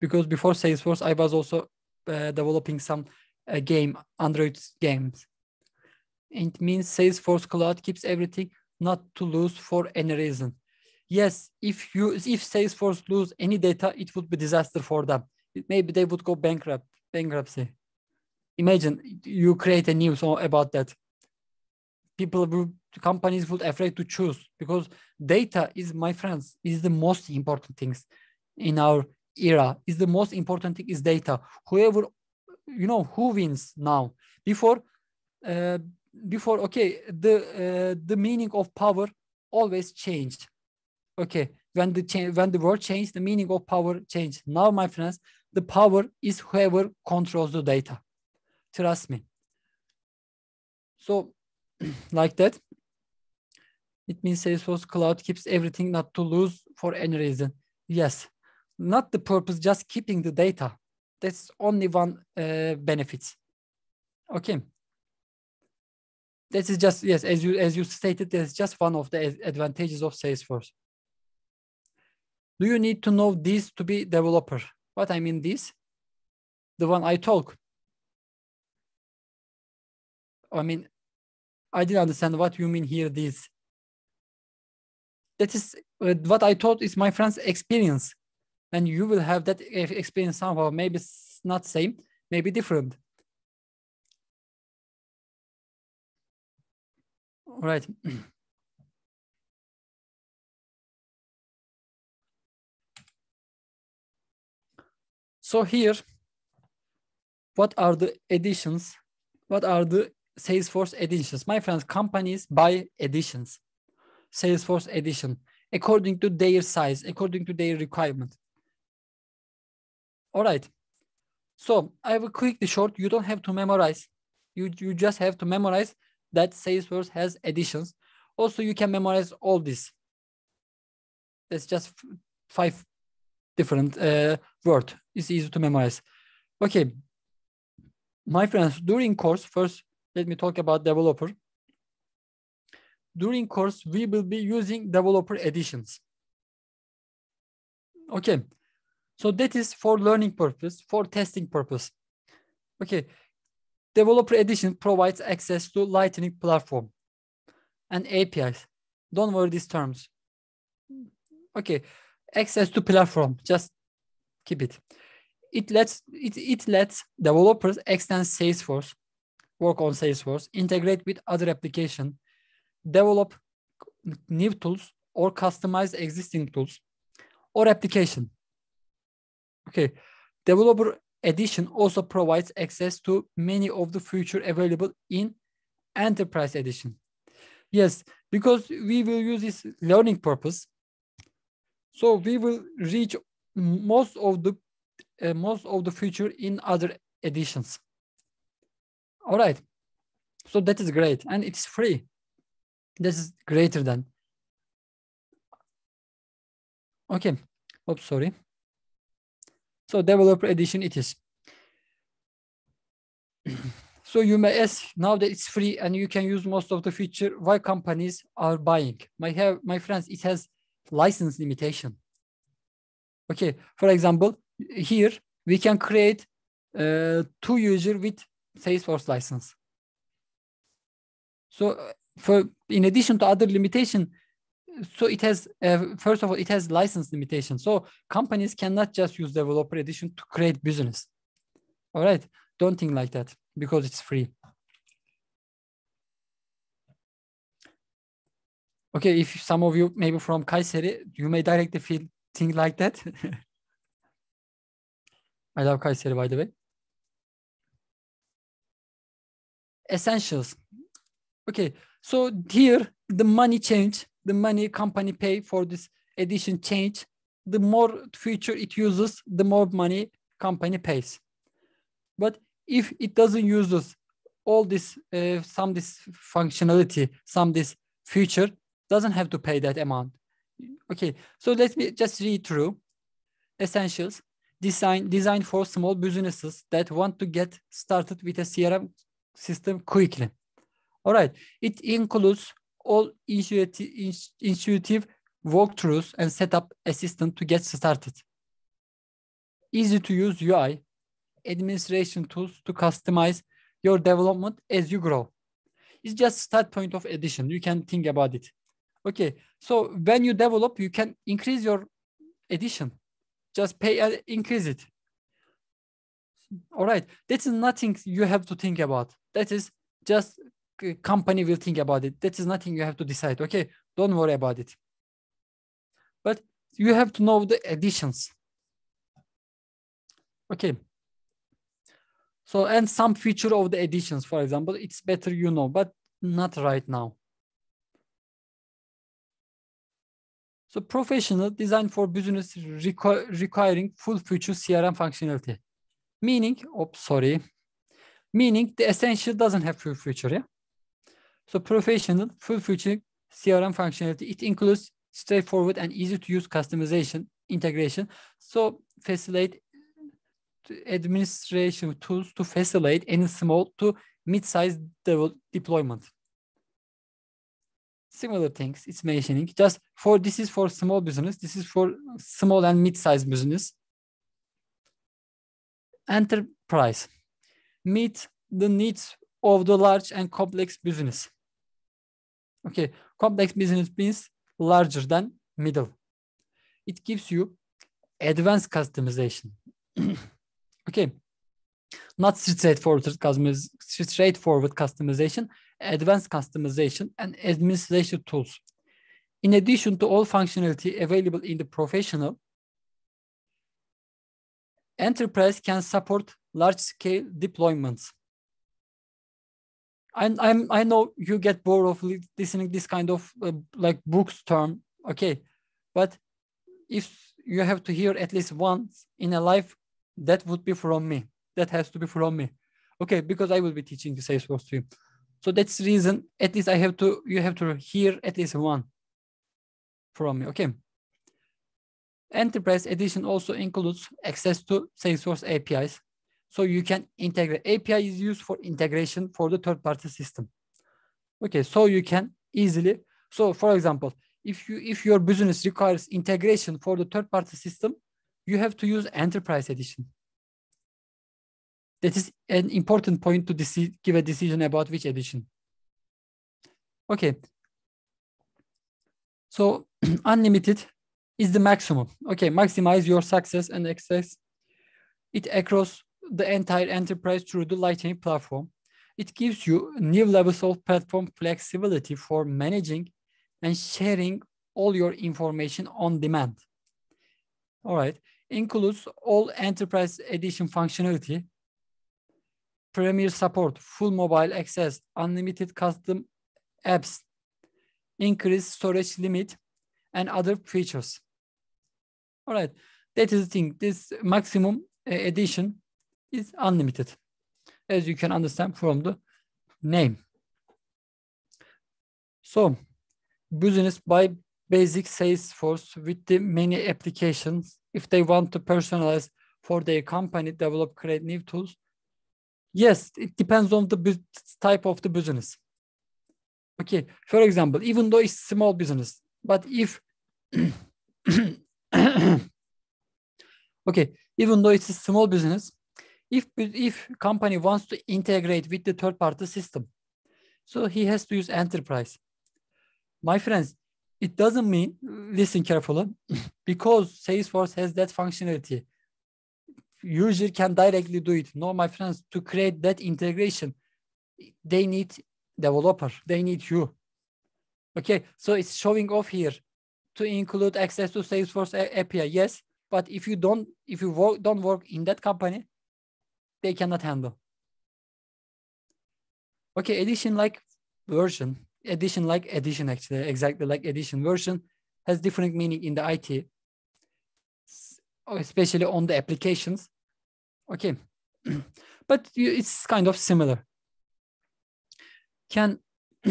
Speaker 2: Because before Salesforce, I was also uh, developing some uh, game, Android games. It means Salesforce Cloud keeps everything not to lose for any reason. Yes, if you if Salesforce lose any data, it would be disaster for them. Maybe they would go bankrupt, bankruptcy. Imagine you create a news about that people companies would afraid to choose because data is my friends is the most important things in our era is the most important thing is data whoever you know who wins now before uh, before okay the uh, the meaning of power always changed okay when the change when the world changed the meaning of power changed now my friends the power is whoever controls the data trust me so (clears throat) like that, it means Salesforce Cloud keeps everything not to lose for any reason. Yes, not the purpose, just keeping the data. That's only one uh, benefit. Okay. This is just yes, as you as you stated, that's just one of the advantages of Salesforce. Do you need to know this to be developer? What I mean this, the one I talk. I mean I didn't understand what you mean here. This that is uh, what I thought is my friend's experience, and you will have that experience somehow. Maybe it's not same, maybe different.
Speaker 1: All right. (clears throat)
Speaker 2: so here, what are the additions? What are the Salesforce editions. My friends, companies buy editions, Salesforce edition, according to their size, according to their requirement. All right. So I will quickly short. You don't have to memorize. You, you just have to memorize that Salesforce has editions. Also, you can memorize all this. That's just five different uh, It's easy to memorize. Okay. My friends, during course, first let me talk about developer. During course, we will be using developer editions. Okay, so that is for learning purpose, for testing purpose. Okay, developer edition provides access to Lightning platform and APIs. Don't worry these terms. Okay, access to platform, just keep it. It lets, it, it lets developers extend Salesforce work on Salesforce, integrate with other application, develop new tools or customize existing tools or application. Okay, developer edition also provides access to many of the future available in enterprise edition. Yes, because we will use this learning purpose. So we will reach most of the uh, most of the future in other editions all right so that is great and it's free this is greater than
Speaker 1: okay oops sorry so
Speaker 2: developer edition it is (clears throat) so you may ask now that it's free and you can use most of the feature why companies are buying my have my friends it has license limitation okay for example here we can create uh, two user with Salesforce license. So uh, for in addition to other limitation, so it has uh, first of all it has license limitation. So companies cannot just use developer edition to create business. All right, don't think like that because it's free. Okay, if some of you maybe from Kayseri, you may directly feel think like that. (laughs) I love Kayseri by the way. essentials. Okay, so here the money change, the money company pay for this edition change. The more feature it uses, the more money company pays. But if it doesn't use all this, uh, some this functionality, some this feature, doesn't have to pay that amount. Okay, so let me just read through. Essentials, design designed for small businesses that want to get started with a CRM system quickly. All right, it includes all intuitive, intuitive walkthroughs and setup assistant to get started. Easy to use UI, administration tools to customize your development as you grow. It's just start point of addition. You can think about it. Okay, so when you develop, you can increase your addition. Just pay and uh, increase it all right that is nothing you have to think about that is just company will think about it that is nothing you have to decide okay don't worry about it but you have to know the additions okay so and some feature of the additions for example it's better you know but not right now so professional designed for business requ requiring full feature crm functionality Meaning, oh sorry. Meaning the essential doesn't have full feature. Yeah? So professional, full feature CRM functionality, it includes straightforward and easy to use customization, integration. So facilitate administration tools to facilitate any small to mid-sized deployment. Similar things it's mentioning just for this is for small business. This is for small and mid-sized business enterprise meet the needs of the large and complex business. Okay, complex business means larger than middle. It gives you advanced customization. (clears throat) okay, not straightforward, straightforward customization, advanced customization, and administration tools. In addition to all functionality available in the professional, enterprise can support large scale deployments. And I'm, I know you get bored of listening this kind of uh, like books term, okay, but if you have to hear at least once in a life, that would be from me. That has to be from me, okay, because I will be teaching the Salesforce to you. So that's the reason. At least I have to. You have to hear at least one from me, okay. Enterprise Edition also includes access to Salesforce APIs. So you can integrate. API is used for integration for the third-party system. Okay, so you can easily. So for example, if you if your business requires integration for the third-party system, you have to use Enterprise Edition. That is an important point to give a decision about which edition. Okay. So (clears throat) unlimited is the maximum. Okay, maximize your success and access it across the entire enterprise through the Lightning platform. It gives you new levels of platform flexibility for managing and sharing all your information on demand. All right, includes all enterprise edition functionality, premier support, full mobile access, unlimited custom apps, increased storage limit, and other features. All right, that is the thing. This maximum uh, addition is unlimited, as you can understand from the name. So, business by basic Salesforce with the many applications. If they want to personalize for their company, develop, create new tools. Yes, it depends on the type of the business. Okay, for example, even though it's small business, but if (clears throat) (clears throat) okay, even though it's a small business, if if company wants to integrate with the third party system, so he has to use enterprise. My friends, it doesn't mean listen carefully (clears throat) because Salesforce has that functionality. User can directly do it. No, my friends, to create that integration, they need developer. They need you. Okay, so it's showing off here to include access to Salesforce API. Yes, but if you don't, if you work, don't work in that company, they cannot handle. Okay, edition like version, edition like edition actually, exactly like edition version has different meaning in the IT, especially on the applications. Okay, (clears throat) but it's kind of similar. Can (clears throat)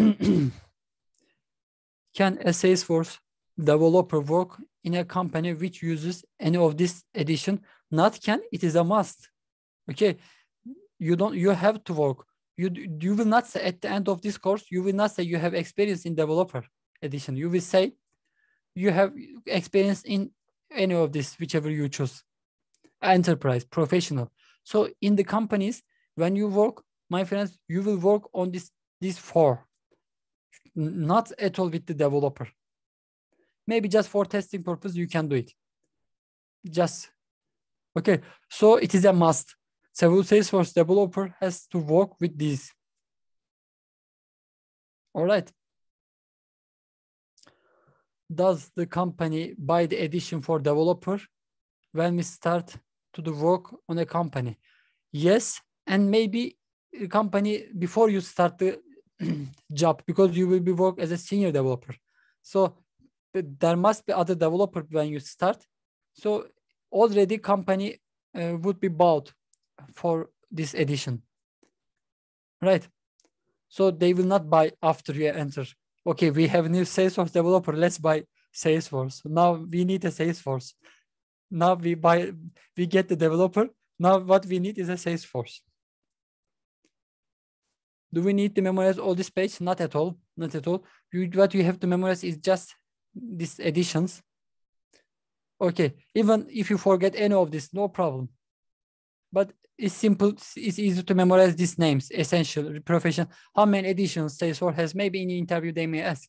Speaker 2: can a Salesforce developer work in a company which uses any of this edition. not can it is a must okay you don't you have to work you you will not say at the end of this course you will not say you have experience in developer edition you will say you have experience in any of this whichever you choose enterprise professional so in the companies when you work my friends you will work on this these four not at all with the developer maybe just for testing purpose you can do it just okay so it is a must several salesforce developer has to work with these all right does the company buy the edition for developer when we start to do work on a company yes and maybe a company before you start the (clears throat) job because you will be work as a senior developer so there must be other developer when you start. So already company uh, would be bought for this edition, right? So they will not buy after you enter. Okay, we have new Salesforce developer. Let's buy Salesforce. Now we need a Salesforce. Now we buy, we get the developer. Now what we need is a Salesforce. Do we need to memorize all this page? Not at all. Not at all. You, what you have to memorize is just these additions. Okay, even if you forget any of this, no problem. But it's simple, it's easy to memorize these names, essential, profession, how many editions Salesforce has, maybe in the interview they may ask.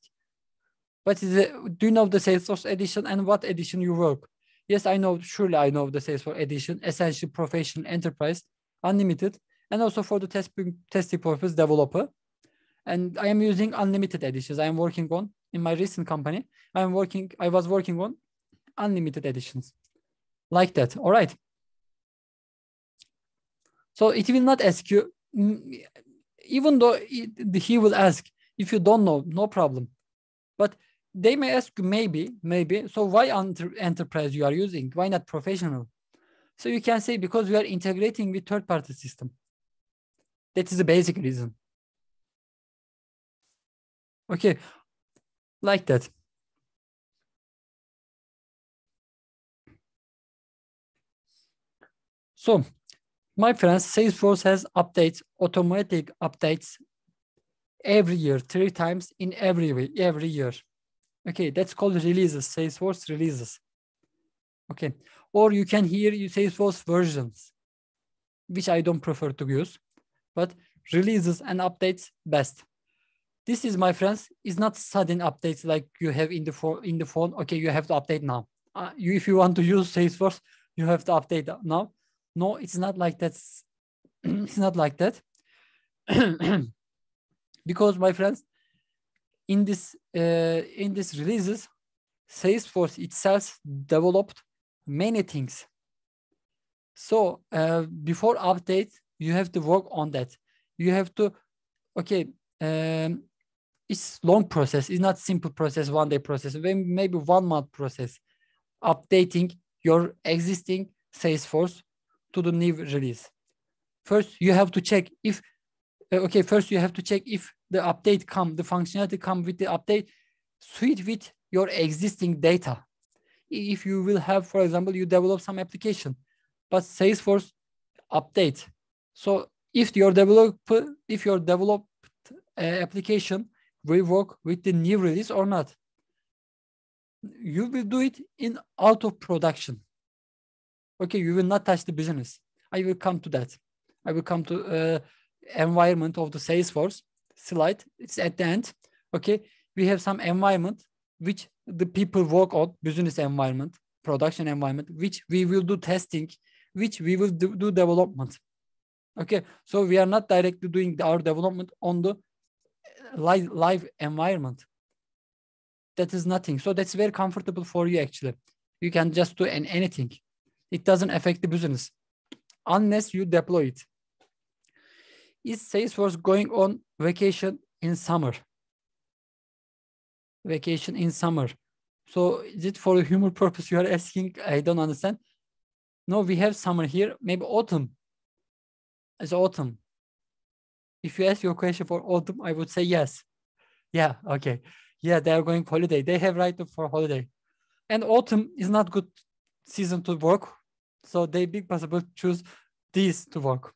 Speaker 2: What is it? do you know the Salesforce edition and what edition you work? Yes, I know, surely I know the Salesforce edition, essential, professional, enterprise, unlimited, and also for the test, testing purpose developer. And I am using unlimited editions. I am working on in my recent company, I'm working, I was working on unlimited editions like that. All right. So it will not ask you, mm, even though it, he will ask, if you don't know, no problem. But they may ask maybe, maybe. So why enter enterprise you are using? Why not professional? So you can say because we are integrating with third-party system. That is the basic reason.
Speaker 1: Okay, like that. So,
Speaker 2: my friends, Salesforce has updates, automatic updates every year, three times in every way, every year. Okay, that's called releases, Salesforce releases. Okay, or you can hear you Salesforce versions, which I don't prefer to use, but releases and updates best. This is, my friends, is not sudden updates like you have in the, in the phone. Okay, you have to update now. Uh, you, if you want to use Salesforce, you have to update now. No, it's not like that. (clears throat) it's not like that. (clears throat) because, my friends, in this uh, in this releases, Salesforce itself developed many things. So uh, before update, you have to work on that. You have to okay um, it's long process it's not simple process one day process maybe one month process updating your existing salesforce to the new release first you have to check if uh, okay first you have to check if the update come the functionality come with the update suit with your existing data if you will have for example you develop some application but salesforce update so if your develop if your developed uh, application rework with the new release or not. You will do it in out of production. Okay, you will not touch the business. I will come to that. I will come to uh, environment of the Salesforce slide. It's at the end. Okay, we have some environment which the people work on, business environment, production environment, which we will do testing, which we will do, do development. Okay, so we are not directly doing our development on the live, live environment. That is nothing. So that's very comfortable for you actually. You can just do an, anything. It doesn't affect the business unless you deploy it. Is Salesforce going on vacation in summer? Vacation in summer. So is it for a humor purpose you are asking? I don't understand. No, we have summer here. Maybe autumn. It's autumn if you ask your question for autumn, I would say yes. Yeah, okay. Yeah, they are going holiday. They have right for holiday. And autumn is not good season to work. So they big possible choose these to work.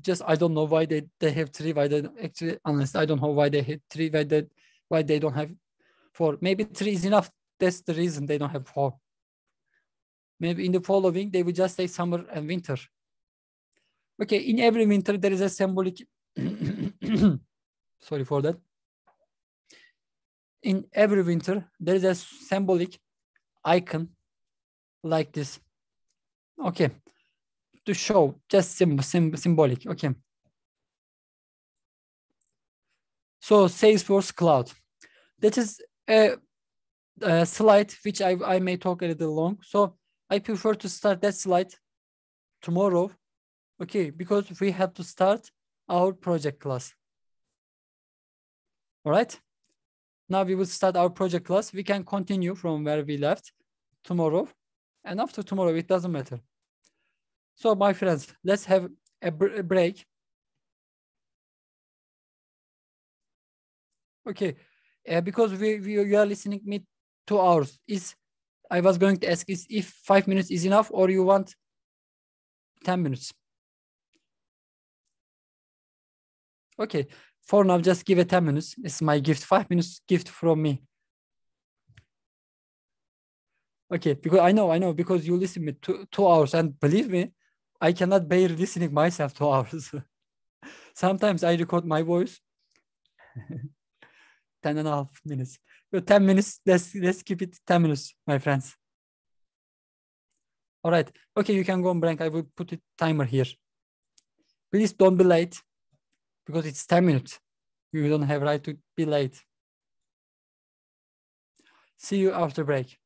Speaker 2: Just I don't know why they, they have three, why they actually unless I don't know why they have three, why they why they don't have four. Maybe three is enough. That's the reason they don't have four. Maybe in the following they will just say summer and winter. Okay, in every winter there is a symbolic. (coughs) sorry for that. In every winter there is a symbolic icon like this. Okay, to show just sim sim symbolic. Okay. So Salesforce Cloud. That is a, a slide which I, I may talk a little long. So I prefer to start that slide tomorrow Okay, because we have to start our project class. All right. Now we will start our project class. We can continue from where we left tomorrow. And after tomorrow, it doesn't matter. So my friends, let's have a, br a break. Okay, uh, because we, we, you are listening me two hours. Is I was going to ask is if five minutes is enough or you want 10 minutes? Okay, for now, just give it 10 minutes. It's my gift, five minutes gift from me. Okay, because I know, I know, because you listen me two, two hours, and believe me, I cannot bear listening myself two (laughs) hours. Sometimes I record my voice. (laughs) 10 and a half minutes. 10 minutes, let's let's keep it 10 minutes, my friends. All right. Okay, you can go on blank. I will put a timer here. Please don't be late because it's 10 minutes. You don't have right to be late.
Speaker 1: See you after break.